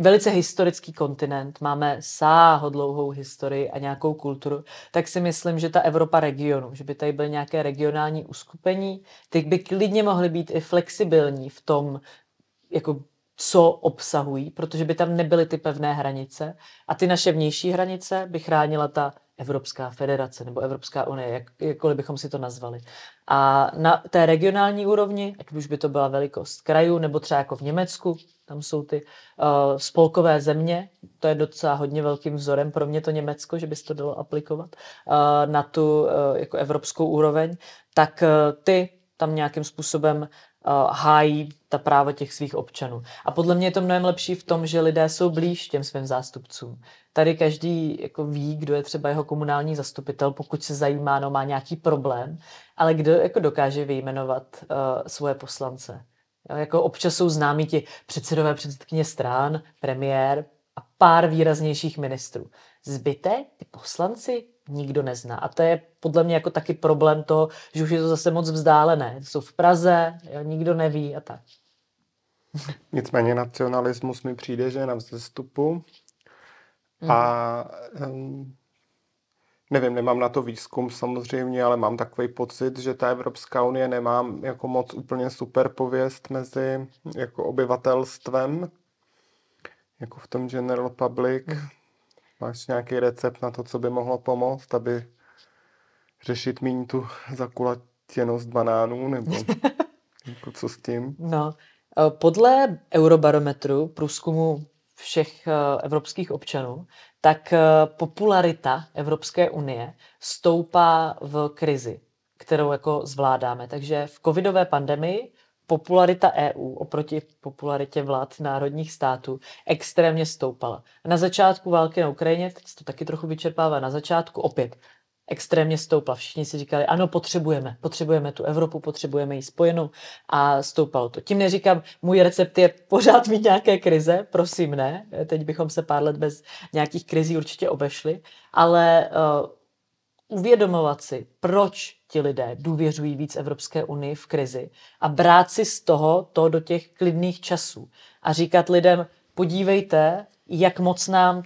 velice historický kontinent, máme sáhodlouhou historii a nějakou kulturu, tak si myslím, že ta Evropa regionu, že by tady byly nějaké regionální uskupení, ty by klidně mohly být i flexibilní v tom, jako co obsahují, protože by tam nebyly ty pevné hranice. A ty naše vnější hranice by chránila ta Evropská federace nebo Evropská unie, jak, jakkoliv bychom si to nazvali. A na té regionální úrovni, ať už by to byla velikost krajů, nebo třeba jako v Německu, tam jsou ty uh, spolkové země, to je docela hodně velkým vzorem pro mě to Německo, že by se to dalo aplikovat uh, na tu uh, jako evropskou úroveň, tak uh, ty tam nějakým způsobem Eh, hájí ta práva těch svých občanů. A podle mě je to mnohem lepší v tom, že lidé jsou blíž těm svým zástupcům. Tady každý jako ví, kdo je třeba jeho komunální zastupitel, pokud se zajímá, no má nějaký problém, ale kdo jako dokáže vyjmenovat uh, svoje poslance. Jo, jako občas jsou známí ti předsedové předsedkyně stran, premiér a pár výraznějších ministrů. Zbytek, ty poslanci, nikdo nezná. A to je podle mě jako taky problém toho, že už je to zase moc vzdálené. Jsou v Praze, jo, nikdo neví a tak. Nicméně nacionalismus mi přijde, že je na vzestupu mhm. a um, nevím, nemám na to výzkum samozřejmě, ale mám takový pocit, že ta Evropská unie nemá jako moc úplně super pověst mezi jako obyvatelstvem, jako v tom General Public. Mm Máš nějaký recept na to, co by mohlo pomoct, aby řešit méně tu zakulatěnost banánů, nebo jako co s tím? No, eh, podle Eurobarometru, průzkumu všech eh, evropských občanů, tak eh, popularita Evropské unie stoupá v krizi, kterou jako zvládáme. Takže v covidové pandemii popularita EU oproti popularitě vlád národních států extrémně stoupala. Na začátku války na Ukrajině, teď to taky trochu vyčerpává, na začátku opět extrémně stoupla. Všichni si říkali, ano, potřebujeme, potřebujeme tu Evropu, potřebujeme ji spojenou a stoupalo to. Tím neříkám, můj recept je pořád mít nějaké krize, prosím ne, teď bychom se pár let bez nějakých krizí určitě obešli, ale uh, uvědomovat si, proč ti lidé důvěřují víc Evropské unii v krizi a brát si z toho to do těch klidných časů a říkat lidem, podívejte, jak moc nám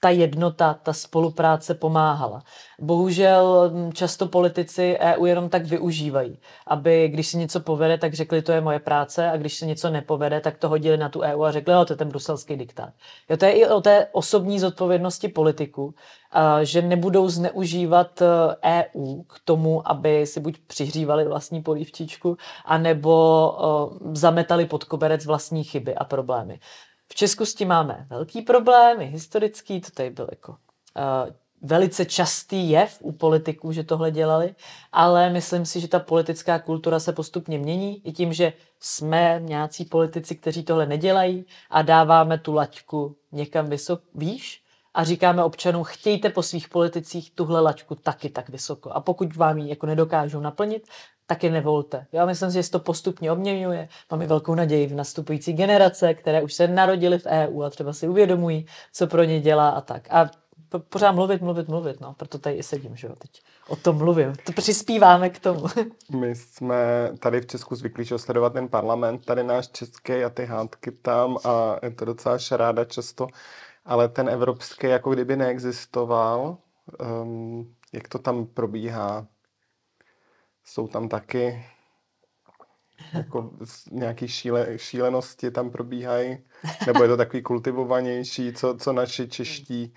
ta jednota, ta spolupráce pomáhala. Bohužel mm, často politici EU jenom tak využívají, aby když se něco povede, tak řekli, to je moje práce a když se něco nepovede, tak to hodili na tu EU a řekli, jo, to je ten bruselský diktát. Jo, to je i o té osobní zodpovědnosti politiků, že nebudou zneužívat EU e k tomu, aby si buď přihřívali vlastní polívčičku, anebo zametali pod koberec vlastní chyby a problémy. V Česku s tím máme velký problém, i historický, to tady byl jako uh, velice častý jev u politiků, že tohle dělali, ale myslím si, že ta politická kultura se postupně mění i tím, že jsme nějací politici, kteří tohle nedělají a dáváme tu laťku někam vysok, výš a říkáme občanům, chtějte po svých politicích tuhle laťku taky tak vysoko. A pokud vám ji jako nedokážou naplnit, tak je nevolte. Já myslím, že se to postupně obměňuje. i velkou naději v nastupující generace, které už se narodily v EU a třeba si uvědomují, co pro ně dělá a tak. A pořád mluvit, mluvit, mluvit, no. Proto tady i sedím, že jo, teď o tom mluvím. To přispíváme k tomu. My jsme tady v Česku zvyklí, že sledovat ten parlament, tady náš český a ty hádky tam a je to docela šaráda často, ale ten evropský jako kdyby neexistoval. Um, jak to tam probíhá? jsou tam taky jako nějaké šíle, šílenosti tam probíhají, nebo je to takový kultivovanější, co, co naši čeští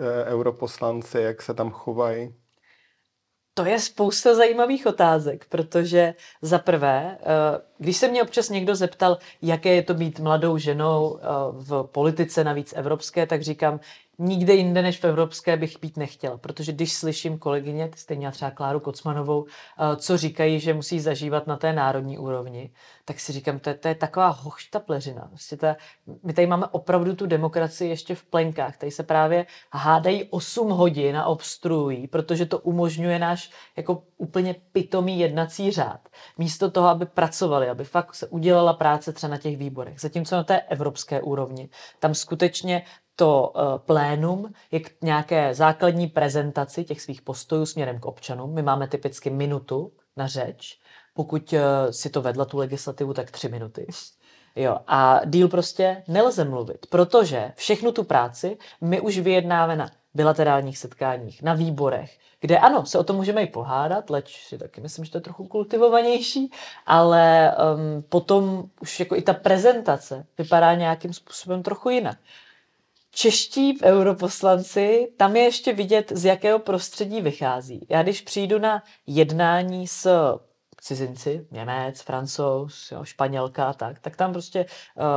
e, europoslanci, jak se tam chovají? To je spousta zajímavých otázek, protože za prvé, eh, když se mě občas někdo zeptal, jaké je to být mladou ženou eh, v politice, navíc evropské, tak říkám, nikde jinde než v evropské bych pít nechtěl, protože když slyším kolegyně, stejně třeba Kláru Kocmanovou, eh, co říkají, že musí zažívat na té národní úrovni, tak si říkám, to je, to je taková pleřina. Vlastně ta, my tady máme opravdu tu demokracii ještě v plenkách. Tady se právě hádají 8 hodin a obstruují, protože to umožňuje náš jako úplně pitomý jednací řád. Místo toho, aby pracovali, aby fakt se udělala práce třeba na těch výborech. Zatímco na té evropské úrovni, tam skutečně to eh, plénum je k nějaké základní prezentaci těch svých postojů směrem k občanům. My máme typicky minutu na řeč. Pokud eh, si to vedla tu legislativu, tak tři minuty. Jo, a díl prostě nelze mluvit, protože všechnu tu práci my už vyjednáme na bilaterálních setkáních, na výborech, kde ano, se o tom můžeme i pohádat, leč si taky myslím, že to je trochu kultivovanější, ale um, potom už jako i ta prezentace vypadá nějakým způsobem trochu jinak čeští europoslanci, tam je ještě vidět, z jakého prostředí vychází. Já když přijdu na jednání s cizinci, Němec, Francouz, jo, Španělka, tak, tak tam prostě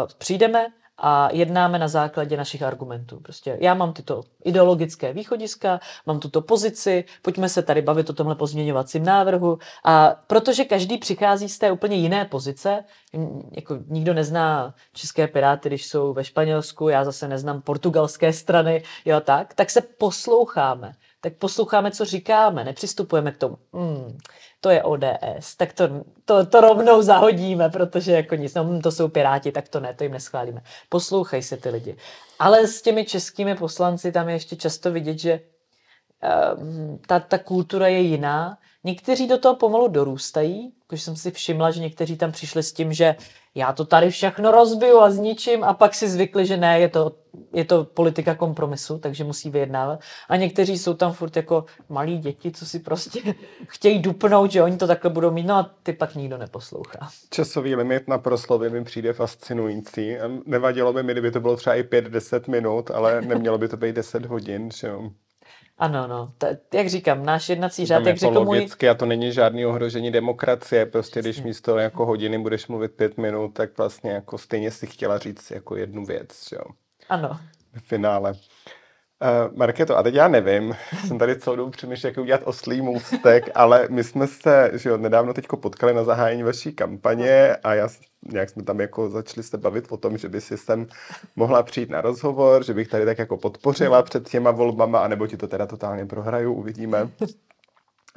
uh, přijdeme, a jednáme na základě našich argumentů. Prostě já mám tyto ideologické východiska, mám tuto pozici, pojďme se tady bavit o tomhle pozměňovacím návrhu. A protože každý přichází z té úplně jiné pozice, jako nikdo nezná české piráty, když jsou ve Španělsku, já zase neznám portugalské strany, jo tak, tak se posloucháme tak posloucháme, co říkáme, nepřistupujeme k tomu. Hmm, to je ODS, tak to, to, to rovnou zahodíme, protože jako nic, no, hm, to jsou piráti, tak to ne, to jim neschválíme. Poslouchej se ty lidi. Ale s těmi českými poslanci tam je ještě často vidět, že um, ta, ta kultura je jiná, Někteří do toho pomalu dorůstají, když jsem si všimla, že někteří tam přišli s tím, že já to tady všechno rozbiju a zničím a pak si zvykli, že ne, je to, je to politika kompromisu, takže musí vyjednávat. A někteří jsou tam furt jako malí děti, co si prostě chtějí dupnout, že oni to takhle budou mít, no a ty pak nikdo neposlouchá. Časový limit na proslovy mi přijde fascinující. Nevadilo by mi, kdyby to bylo třeba i 5-10 minut, ale nemělo by to být 10 hodin, že jo. Ano, no, t- jak říkám, náš jednací řád, jak řekl můj... a to není žádný ohrožení demokracie, prostě když místo jako hodiny budeš mluvit pět minut, tak vlastně jako stejně si chtěla říct jako jednu věc, jo. Ano. V finále. Uh, eh, Marketo, a teď já nevím, jsem tady celou dobu přemýšlel, jak udělat oslý můstek, ale my jsme se že jo, nedávno teď potkali na zahájení vaší kampaně a já nějak jsme tam jako začali se bavit o tom, že by si sem mohla přijít na rozhovor, že bych tady tak jako podpořila před těma volbama, anebo ti to teda totálně prohraju, uvidíme.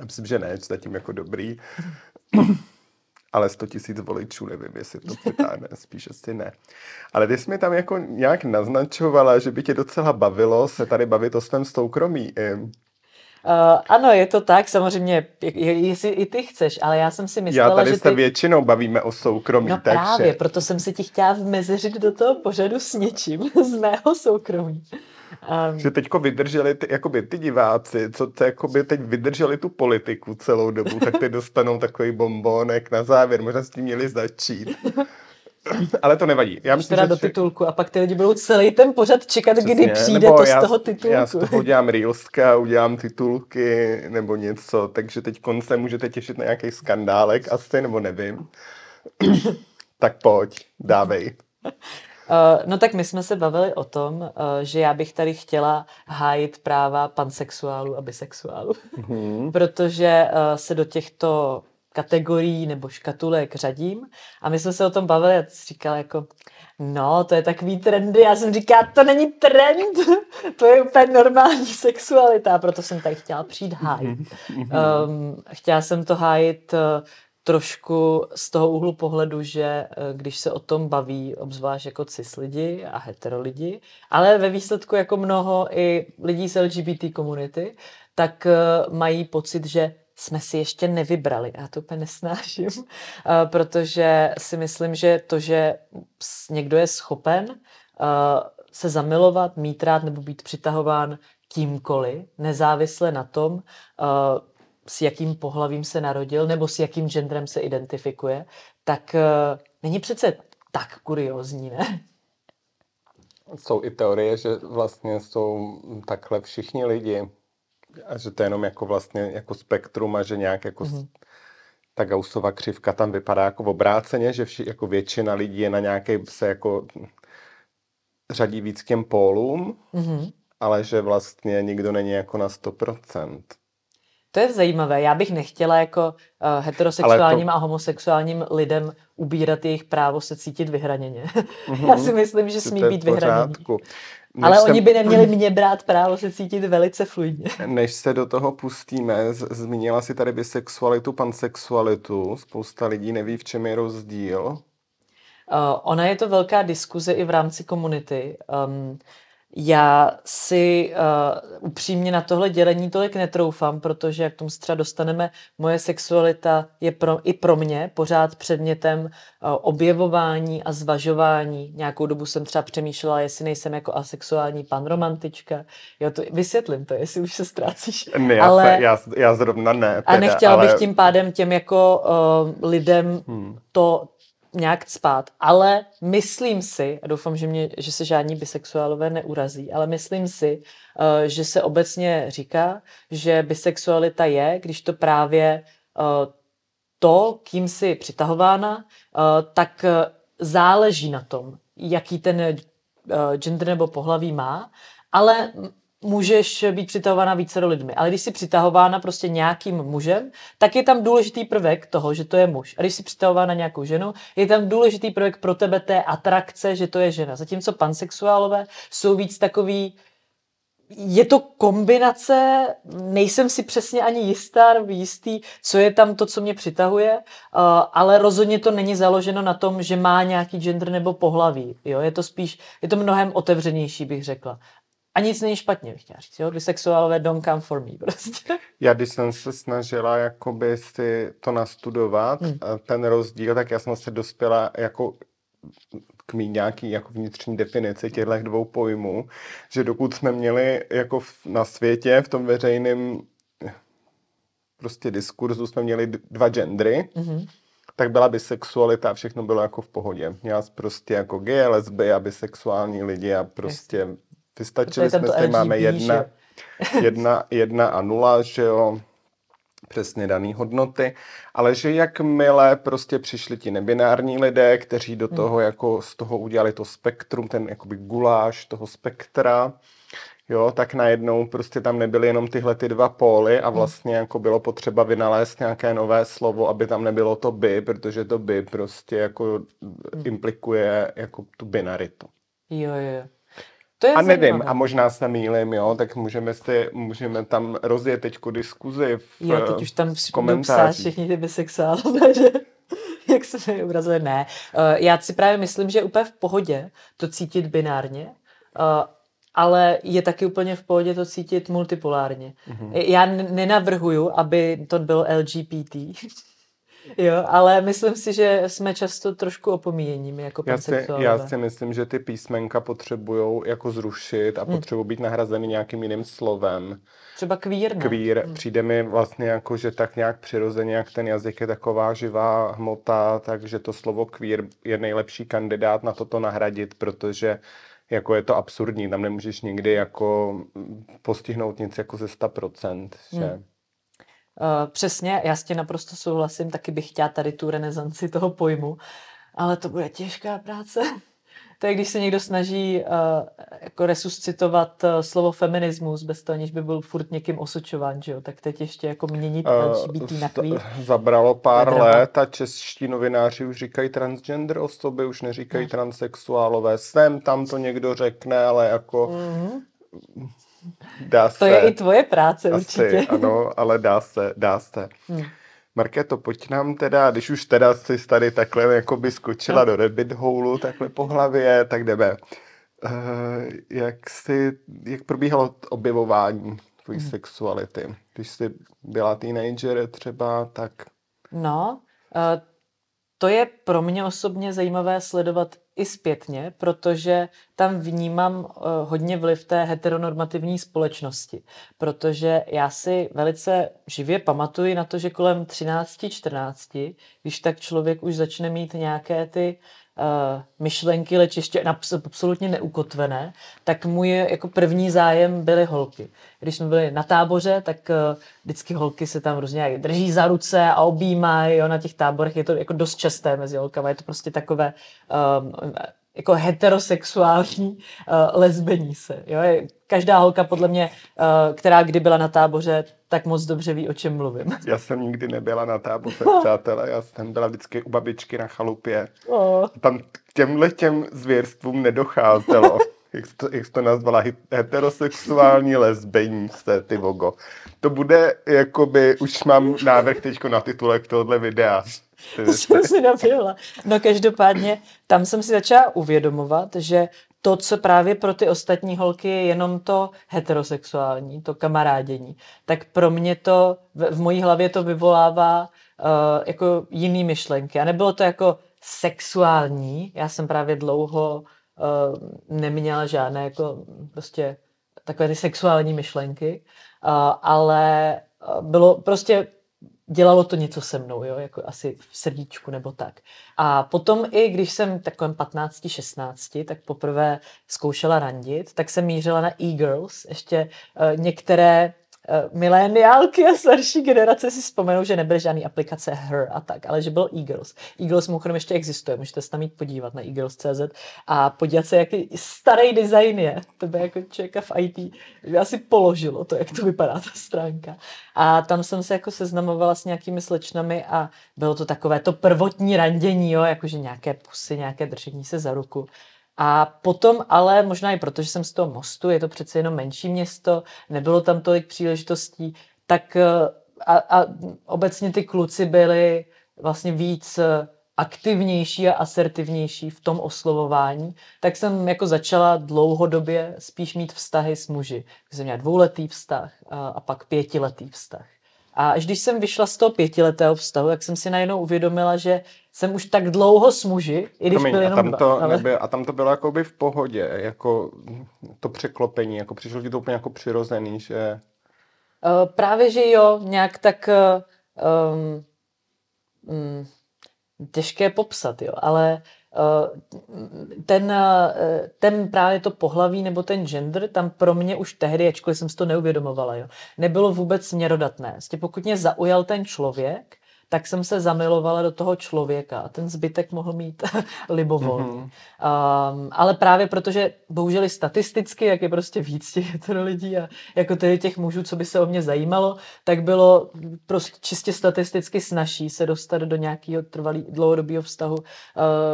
Myslím, že ne, že zatím jako dobrý ale 100 tisíc voličů, nevím, jestli to přitáhne, spíš asi ne. Ale ty jsi mi tam jako nějak naznačovala, že by tě docela bavilo se tady bavit o svém soukromí. Uh, ano, je to tak, samozřejmě, jestli i ty chceš, ale já jsem si myslela, že Já tady že se ty... většinou bavíme o soukromí, No takže... právě, proto jsem se ti chtěla vmezeřit do toho pořadu s něčím z mého soukromí. Um, že teďko vydrželi ty, jakoby ty diváci, co te, jakoby teď vydrželi tu politiku celou dobu, tak teď dostanou takový bombonek na závěr, možná s tím měli začít. Ale to nevadí. Já myslím, teda do titulku a pak ty lidi budou celý ten pořad čekat, Přesně. kdy přijde nebo to já, z toho titulku. Já z toho udělám reelska, udělám titulky nebo něco, takže teď konce můžete těšit na nějaký skandálek asi, nebo nevím. tak pojď, dávej. Eh, no tak my jsme se bavili o tom, eh, že já bych tady chtěla hájit práva pansexuálů a bisexuálů, mm-hmm. protože eh, se do těchto kategorií nebo škatulek řadím. A my jsme se o tom bavili a říkala říkal jako, no, to je takový trendy. Já jsem říkala, to není trend, to je úplně normální sexualita. A proto jsem tady chtěla přijít hájit. Um, chtěla jsem to hájit trošku z toho úhlu pohledu, že eh, když se o tom baví, obzvlášť jako cis lidi a hetero lidi, ale ve výsledku jako mnoho i lidí z LGBT komunity, tak eh, mají pocit, že jsme si ještě nevybrali. Já to úplně nesnáším, eh, protože si myslím, že to, že někdo je schopen se zamilovat, mít rád nebo být přitahován kýmkoliv, nezávisle na tom, s jakým pohlavím se narodil nebo s jakým genderem se identifikuje, tak eh, není přece tak kuriozní, ne? Jsou i teorie, že vlastně jsou takhle všichni lidi a že to je jenom jako vlastně jako spektrum a že nějak jako mm-hmm. ta Gaussova křivka tam vypadá jako v obráceně, že vši, jako většina lidí je na nějaké se jako řadí víc k těm pólům, mm-hmm. ale že vlastně nikdo není jako na 100%. To je zajímavé. Já bych nechtěla jako uh, heterosexuálním to... a homosexuálním lidem ubírat jejich právo se cítit vyhraněně. Mm-hmm. Já si myslím, že smí být vyhraněný. Než Ale se... oni by neměli mě brát právo se cítit velice fluidně. Než se do toho pustíme, z- zmínila si tady bisexualitu, pansexualitu. Spousta lidí neví, v čem je rozdíl. Uh, ona je to velká diskuze i v rámci komunity. Um, já si uh, upřímně na tohle dělení tolik netroufám, protože jak tomu se třeba dostaneme, moje sexualita je pro, i pro mě pořád předmětem uh, objevování a zvažování. Nějakou dobu jsem třeba přemýšlela, jestli nejsem jako asexuální pan romantička. Jo, to vysvětlím to, jestli už se ztrácíš. Ne, já, ale, se, já, já zrovna ne. Teda, a nechtěla ale... bych tím pádem těm jako uh, lidem hmm. to nějak spát. Ale myslím si, a doufám, že, mě, že se žádní bisexuálové neurazí, ale myslím si, eh, že se obecně říká, že bisexualita je, když to právě eh, to, kým si přitahována, eh, tak záleží na tom, jaký ten gender nebo pohlaví má, ale můžeš být přitahována více do lidmi. Ale když jsi přitahována prostě nějakým mužem, tak je tam důležitý prvek toho, že to je muž. A když jsi přitahována nějakou ženu, je tam důležitý prvek pro tebe té atrakce, že to je žena. Zatímco pansexuálové jsou víc takový, je to kombinace, nejsem si přesně ani jistá nebo jistý, co je tam to, co mě přitahuje, eh, ale rozhodně to není založeno na tom, že má nějaký gender nebo pohlaví. Jo? Je to spíš, je to mnohem otevřenější, bych řekla. A nic není špatně, bych chtěla říct. Jo? Bisexuálové don't come for me prostě. Já když jsem se snažila jakoby si to nastudovat, hmm. Eh, ten rozdíl, tak já jsem se dospěla jako k mít nějaký jako vnitřní definici těchto dvou pojmů, že dokud jsme měli jako na světě, v tom veřejném eh, prostě diskurzu jsme měli dva gendry, mm-hmm. tak byla bisexualita a všechno bylo jako v pohodě. Měla prostě jako gay, lesby a bisexuální lidi a prostě yes. Vystačili jsme si, máme jedna, jedna, jedna a nula, že jo, přesně dané hodnoty, ale že jakmile prostě přišli ti nebinární lidé, kteří do hmm. toho jako z toho udělali to spektrum, ten jakoby guláš toho spektra, jo, tak najednou prostě tam nebyly jenom tyhle ty dva póly a hmm. vlastně jako bylo potřeba vynalézt nějaké nové slovo, aby tam nebylo to by, protože to by prostě jako hmm. implikuje jako tu binaritu. Jo, jo. To je a nevím, zajímavé. a možná se mýlím, jo, tak můžeme, si, můžeme tam rozjet teďko diskuzi v Jo, teď už tam eh, psát všichni ty bisexuálové, že jak se mi obrazuje, ne. Eh, já si právě myslím, že je úplně v pohodě to cítit binárně, eh, ale je taky úplně v pohodě to cítit multipolárně. Mm-hmm. Já nenavrhuju, aby to byl LGBT, Jo, ale myslím si, že jsme často trošku opomíjeními jako já si, já si myslím, že ty písmenka potřebují jako zrušit a hmm. potřebují být nahrazeny nějakým jiným slovem. Třeba kvír, ne? Kvír. Hmm. Přijde mi vlastně jako, že tak nějak přirozeně, jak ten jazyk je taková živá hmota, takže to slovo kvír je nejlepší kandidát na toto nahradit, protože jako je to absurdní, tam nemůžeš nikdy jako hm, postihnout nic jako ze 100%, že... Hmm. Eh, přesně, já s tím naprosto souhlasím, taky bych chtěla tady tu renesanci toho pojmu, ale to bude těžká práce. to je, když se někdo snaží uh, jako resuscitovat uh, slovo feminismus bez toho, aniž by byl furt někým osočován, že jo? tak teď ještě jako měnit uh, bytí na chvíli. Zabralo pár let a čeští novináři už říkají transgender osoby, už neříkají hmm. transsexuálové. Sem tam to někdo řekne, ale jako... Mm-hmm Dá se. To je i tvoje práce Asi, určitě. Ano, ale dá se, dá se. Hmm. Markéto, pojď nám teda, když už teda jsi tady takhle jako by skočila no. do rabbit hole, takhle po hlavě, tak jdeme. Uh, jak, jsi, jak probíhalo objevování tvojí hmm. sexuality? Když jsi byla teenager třeba, tak... No, uh, to je pro mě osobně zajímavé sledovat i zpětně, protože tam vnímám eh, hodně vliv té heteronormativní společnosti. Protože já si velice živě pamatuji na to, že kolem 13, 14, když tak člověk už začne mít nějaké ty Eh, myšlenky ještě absolutně neukotvené, tak můj eh, jako první zájem byly holky. Když jsme byli na táboře, tak eh, vždycky holky se tam různě drží za ruce a objímají. Jo, na těch táborech je to jako dost časté mezi holkama. Je to prostě takové um, jako heterosexuální uh, lesbení se. Jo? Každá holka, podle mě, uh, která kdy byla na táboře, tak moc dobře ví, o čem mluvím. Já jsem nikdy nebyla na táboře, přátelé. Já jsem byla vždycky u babičky na chalupě. Oh. Tam k těmhle těm zvěrstvům nedocházelo. jak, jsi to, jak jsi to nazvala, heterosexuální lesbení se, ty vogo. To bude, jakoby, už mám návrh teď na titulek tohle videa to jsem si napila. No každopádně tam jsem si začala uvědomovat, že to, co právě pro ty ostatní holky je jenom to heterosexuální, to kamarádění, tak pro mě to, v, v mojí hlavě to vyvolává uh, jako jiný myšlenky. A nebylo to jako sexuální, já jsem právě dlouho uh, neměla žádné jako prostě takové ty sexuální myšlenky, uh, ale bylo prostě dělalo to něco se mnou, jo, jako asi v srdíčku nebo tak. A potom i když jsem takovým 15, 16, tak poprvé zkoušela randit, tak jsem mířila na e-girls, ještě uh, některé Eh, mileniálky a starší generace si vzpomenou, že nebyly žádný aplikace Her a tak, ale že byl Eagles. Eagles mimochodem ještě existuje, můžete se tam jít podívat na Eagles.cz a podívat se, jaký starý design je. To by jako člověka v IT asi položilo to, jak to vypadá ta stránka. A tam jsem se jako seznamovala s nějakými slečnami a bylo to takové to prvotní randění, jo, jakože nějaké pusy, nějaké držení se za ruku. A potom ale možná i protože jsem z toho mostu, je to přece jenom menší město, nebylo tam tolik příležitostí, tak eh, a, a obecně ty kluci byli vlastně víc eh, aktivnější a asertivnější v tom oslovování, tak jsem jako začala dlouhodobě spíš mít vztahy s muži. Jsem měla dvouletý vztah a, eh, a pak pětiletý vztah. A až když jsem vyšla z toho pětiletého vztahu, tak jsem si najednou uvědomila, že jsem už tak dlouho s muži, i když Promiň, byl jenom a tam, dva, to ale... nebyl, a tam to bylo jako by v pohodě, jako to překlopení, jako přišlo ti to úplně jako přirozený, že... Uh, právě, že jo, nějak tak... Uh, um, um, těžké popsat, jo, ale Eh, ten, eh, ten právě to pohlaví nebo ten gender tam pro mě už tehdy, ačkoliv jsem si to neuvědomovala, jo, nebylo vůbec směrodatné. Prostě pokud mě zaujal ten člověk, tak jsem se zamilovala do toho člověka a ten zbytek mohl mít libovolný. Mm-hmm. Um, ale právě protože bohužel statisticky, jak je prostě víc těch lidí a jako tedy těch mužů, co by se o mě zajímalo, tak bylo prostě čistě statisticky snaží se dostat do nějakého trvalý, dlouhodobého vztahu uh,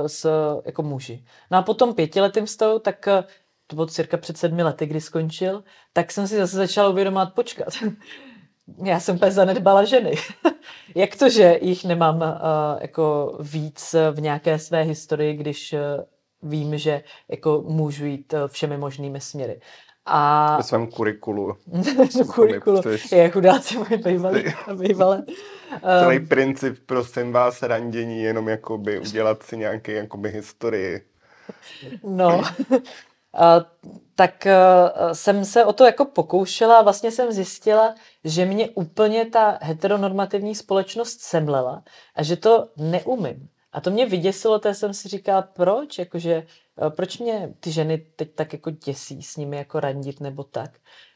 s jako muži. No a potom pětiletým vztahu, tak eh, to bylo cirka před sedmi lety, kdy skončil, tak jsem si zase začala uvědomovat, počkat, já jsem úplně zanedbala ženy. Jak to, že jich nemám uh, jako víc eh, v nějaké své historii, když uh, vím, že jako můžu jít uh, všemi možnými směry. A... Ve svém kurikulu. kurikulu. Je chudáci moje bývalé. bývalé. Celý princip, prosím vás, randění, jenom jakoby udělat si nějaké jakoby historii. No, tak e, jsem se o to jako pokoušela a vlastně jsem zjistila, že mě úplně ta heteronormativní společnost semlela a že to neumím. A to mě vyděsilo, to jsem si říkala, proč, jakože, e, proč mě ty ženy teď tak jako děsí s nimi jako randit nebo tak.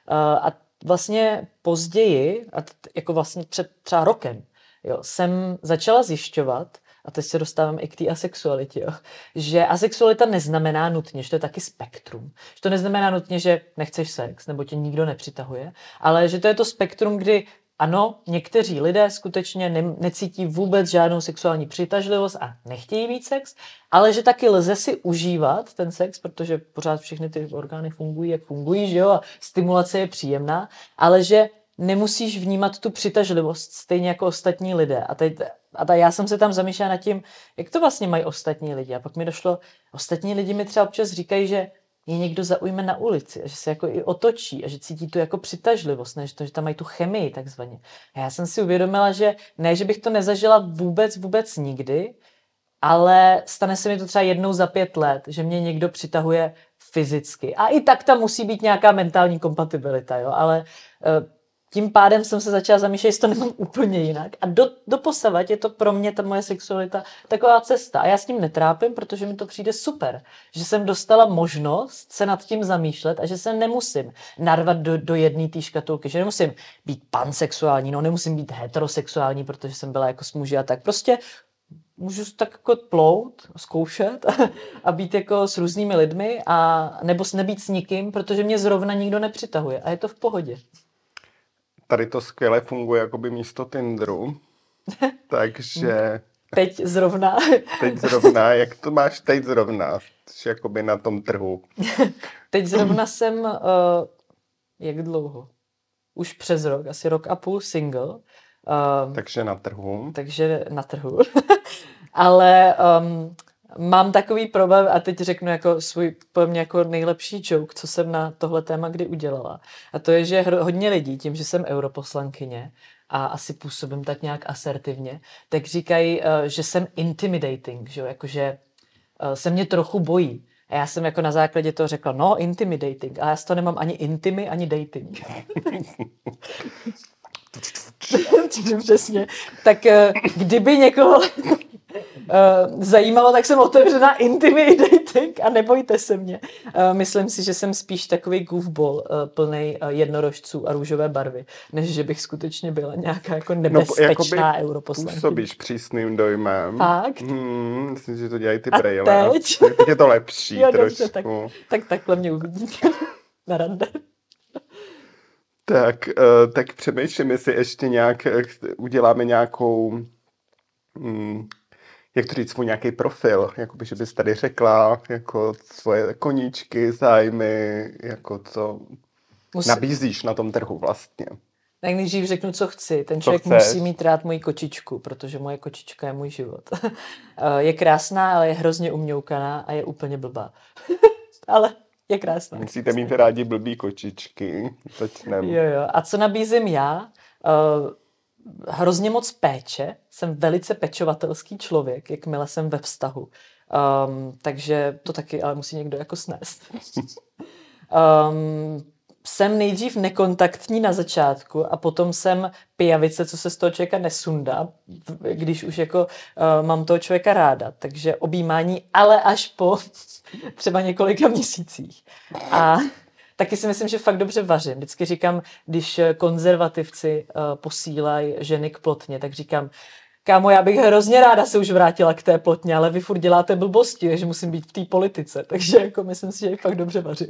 E, a vlastně později, a jako vlastně před třeba rokem, jo, jsem začala zjišťovat, a teď se dostávám i k té asexualitě, jo, že asexualita neznamená nutně, že to je taky spektrum. Že to neznamená nutně, že nechceš sex nebo tě nikdo nepřitahuje, ale že to je to spektrum, kdy ano, někteří lidé skutečně ne- necítí vůbec žádnou sexuální přitažlivost a nechtějí mít sex, ale že taky lze si užívat ten sex, protože pořád všechny ty orgány fungují, jak fungují, že jo, a stimulace je příjemná, ale že nemusíš vnímat tu přitažlivost stejně jako ostatní lidé. A teď a ta, já jsem se tam zamýšlela nad tím, jak to vlastně mají ostatní lidi. A pak mi došlo, ostatní lidi mi třeba občas říkají, že je někdo zaujme na ulici a že se jako i otočí a že cítí tu jako přitažlivost, ne, že, to, že tam mají tu chemii takzvaně. A já jsem si uvědomila, že ne, že bych to nezažila vůbec, vůbec nikdy, ale stane se mi to třeba jednou za pět let, že mě někdo přitahuje fyzicky. A i tak tam musí být nějaká mentální kompatibilita, jo? ale eh, tím pádem jsem se začala zamýšlet, jestli to nemám úplně jinak. A do, doposavat je to pro mě, ta moje sexualita, taková cesta. A já s tím netrápím, protože mi to přijde super, že jsem dostala možnost se nad tím zamýšlet a že se nemusím narvat do, do jedné té škatulky, že nemusím být pansexuální, no nemusím být heterosexuální, protože jsem byla jako s muži a tak. Prostě můžu tak jako plout, zkoušet a být jako s různými lidmi a nebo nebýt s nikým, protože mě zrovna nikdo nepřitahuje a je to v pohodě tady to skvěle funguje jako by místo Tinderu. Takže... Teď zrovna. teď zrovna, jak to máš teď zrovna? jakoby na tom trhu. teď zrovna jsem, uh, jak dlouho? Už přes rok, asi rok a půl single. Uh, takže na trhu. Takže na trhu. Ale um, mám takový problém a teď řeknu jako svůj pro mě jako nejlepší joke, co jsem na tohle téma kdy udělala. A to je, že hodně lidí, tím, že jsem europoslankyně a asi působím tak nějak asertivně, tak říkají, eh, že jsem intimidating, že jo, jakože eh, se mě trochu bojí. A já jsem jako na základě toho řekla, no, intimidating, ale já to nemám ani intimy, ani dating. Přesně. Tak eh, kdyby někoho Eh, zajímalo, tak jsem otevřená intimidating dating a nebojte se mě. Eh, myslím si, že jsem spíš takový goofball eh, plný jednorožců a růžové barvy, než že bych skutečně byla nějaká jako no, nebezpečná no, europoslankyně. Působíš přísným dojmem. Fakt? Hmm, myslím, že to dělají ty a brejle. Teď? No, teď je to lepší jo, trošku. Dobře, tak, tak takhle mě uvidíte na rande. Tak, tak přemýšlím, jestli ještě nějak uděláme nějakou hmm, jak to říct, svůj nějaký profil, jakoby, že bys tady řekla jako svoje koníčky, zájmy, jako co Musí. nabízíš na tom trhu vlastně. Tak než řeknu, co chci. Ten člověk musí mít rád moji kočičku, protože moje kočička je můj život. Eh, je krásná, ale je hrozně umňoukaná a je úplně blbá. ale je krásná. Musíte mít rádi blbý kočičky. Začneme. Jo, jo. A co nabízím já? Uh, hrozně moc péče, jsem velice pečovatelský člověk, jakmile jsem ve vztahu. Um, takže to taky ale musí někdo jako snést. um, jsem nejdřív nekontaktní na začátku a potom jsem pijavice, co se z toho člověka nesundá, když už jako uh, mám toho člověka ráda. Takže objímání, ale až po třeba několika měsících. A Taky si myslím, že fakt dobře vařím. Vždycky říkám, když eh, konzervativci eh, posílají ženy k plotně, tak říkám, Kámo, já bych hrozně ráda se už vrátila k té plotně, ale vy furt děláte blbosti, že musím být v té politice. Takže jako myslím si, že fakt dobře vařím.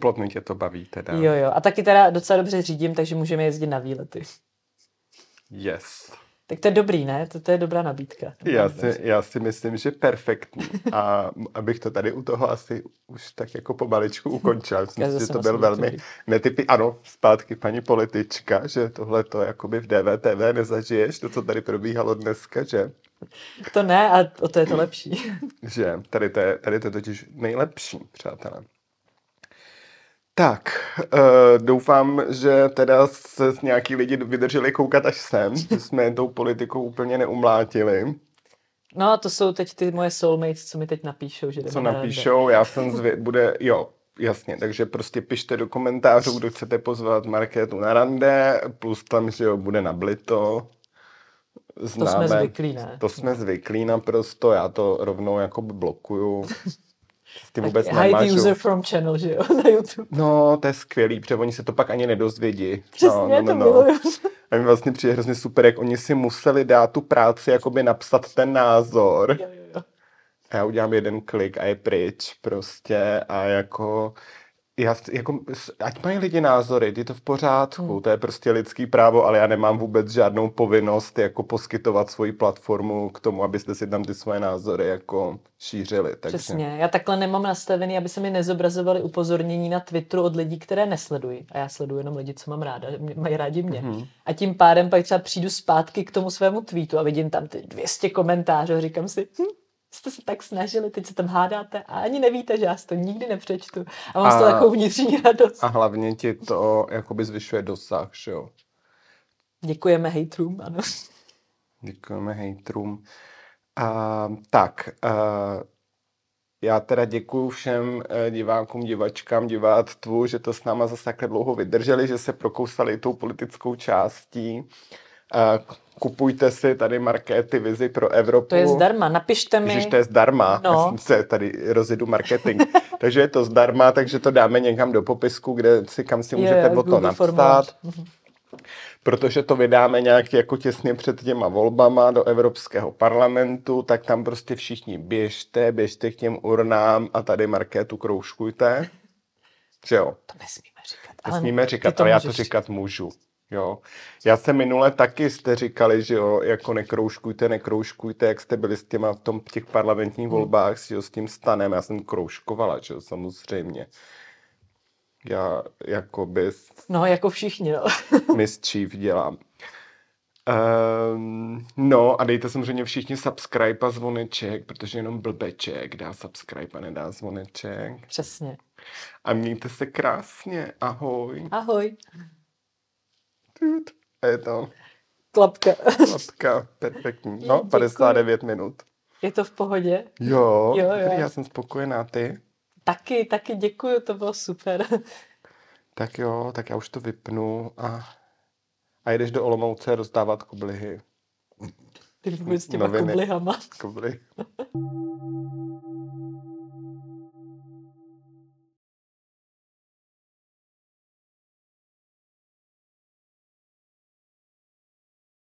plotny tě to baví teda. Jo, jo. A taky teda docela dobře řídím, takže můžeme jezdit na výlety. Yes. Tak to je dobrý, ne? To, to je dobrá nabídka. Já si, já si myslím, že perfektní. A abych to tady u toho asi už tak jako po baličku ukončil. Myslím, že to byl velmi netypy. Ano, zpátky paní politička, že tohle to jakoby v DVTV nezažiješ, to, co tady probíhalo dneska, že? To ne, a o to je to lepší. že, tady to je, tady to je totiž nejlepší, přátelé. Tak, uh, doufám, že teda se nějaký lidi vydrželi koukat až sem, že jsme tou politikou úplně neumlátili. No a to jsou teď ty moje soulmates, co mi teď napíšou. Že co napíšou, já jsem zvě... bude, jo, jasně, takže prostě pište do komentářů, kdo chcete pozvat Markétu na rande, plus tam, že jo, bude na blito. Známe, to jsme zvyklí, ne? To jsme zvyklí naprosto, já to rovnou jako blokuju ty vůbec Hi, Hide user from channel, že jo, na YouTube. No, to je skvělý, protože oni se to pak ani nedozvědí. No, Přesně, no, no, no, to no. A mi vlastně přijde hrozně super, jak oni si museli dát tu práci, jakoby napsat ten názor. Jo, jo, jo. A já udělám jeden klik a je pryč prostě a jako já, jako, ať mají lidi názory, je to v pořádku, hmm. to je prostě lidský právo, ale já nemám vůbec žádnou povinnost jako poskytovat svoji platformu k tomu, abyste si tam ty svoje názory jako šířili. Takže... Přesně, já takhle nemám nastavený, aby se mi nezobrazovaly upozornění na Twitteru od lidí, které nesledují. A já sleduji jenom lidi, co mám ráda, mají rádi mě. Hmm. A tím pádem pak třeba přijdu zpátky k tomu svému tweetu a vidím tam ty 200 komentářů a říkám si, hm, jste se tak snažili, teď se tam hádáte a ani nevíte, že já si to nikdy nepřečtu. A mám a, z toho takovou vnitřní radost. A hlavně ti to jakoby zvyšuje dosah, že jo? Děkujeme hejtrům, ano. Děkujeme hejtrům. A, tak, a, já teda děkuju všem e, divákům, divačkám, divátstvu, že to s náma zase takhle dlouho vydrželi, že se prokousali tou politickou částí kupujte si tady markety Vizi pro Evropu. To je zdarma, napište mi. Ježiš, to je zdarma, no. já se tady rozjedu marketing. takže je to zdarma, takže to dáme někam do popisku, kde si kam si můžete je, o to napsat. Mhm. Protože to vydáme nějak jako těsně před těma volbama do Evropského parlamentu, tak tam prostě všichni běžte, běžte k těm urnám a tady marketu kroužkujte. Že jo? To nesmíme říkat. Nesmíme říkat, ale, ale já to říkat můžu. Jo. Já jsem minule taky jste říkali, že jo, jako nekroužkujte, nekroužkujte, jak jste byli s těma v tom, těch parlamentních hmm. volbách, s, jo, s tím stanem. Já jsem kroužkovala, že jo, samozřejmě. Já jako bys... No, jako všichni, no. mischief dělám. Um, no a dejte samozřejmě všichni subscribe a zvoneček, protože jenom blbeček dá subscribe a nedá zvoneček. Přesně. A mějte se krásně. Ahoj. Ahoj. A je to... Klapka. Klapka, perfektní. No, Děkuji. 59 minut. Je to v pohodě? Jo, jo, jo. já jsem spokojená, ty? Taky, taky děkuju. to bylo super. Tak jo, tak já už to vypnu a, a jdeš do Olomouce rozdávat koblihy. Ty s těma Noviny. koblihama. Koblihy.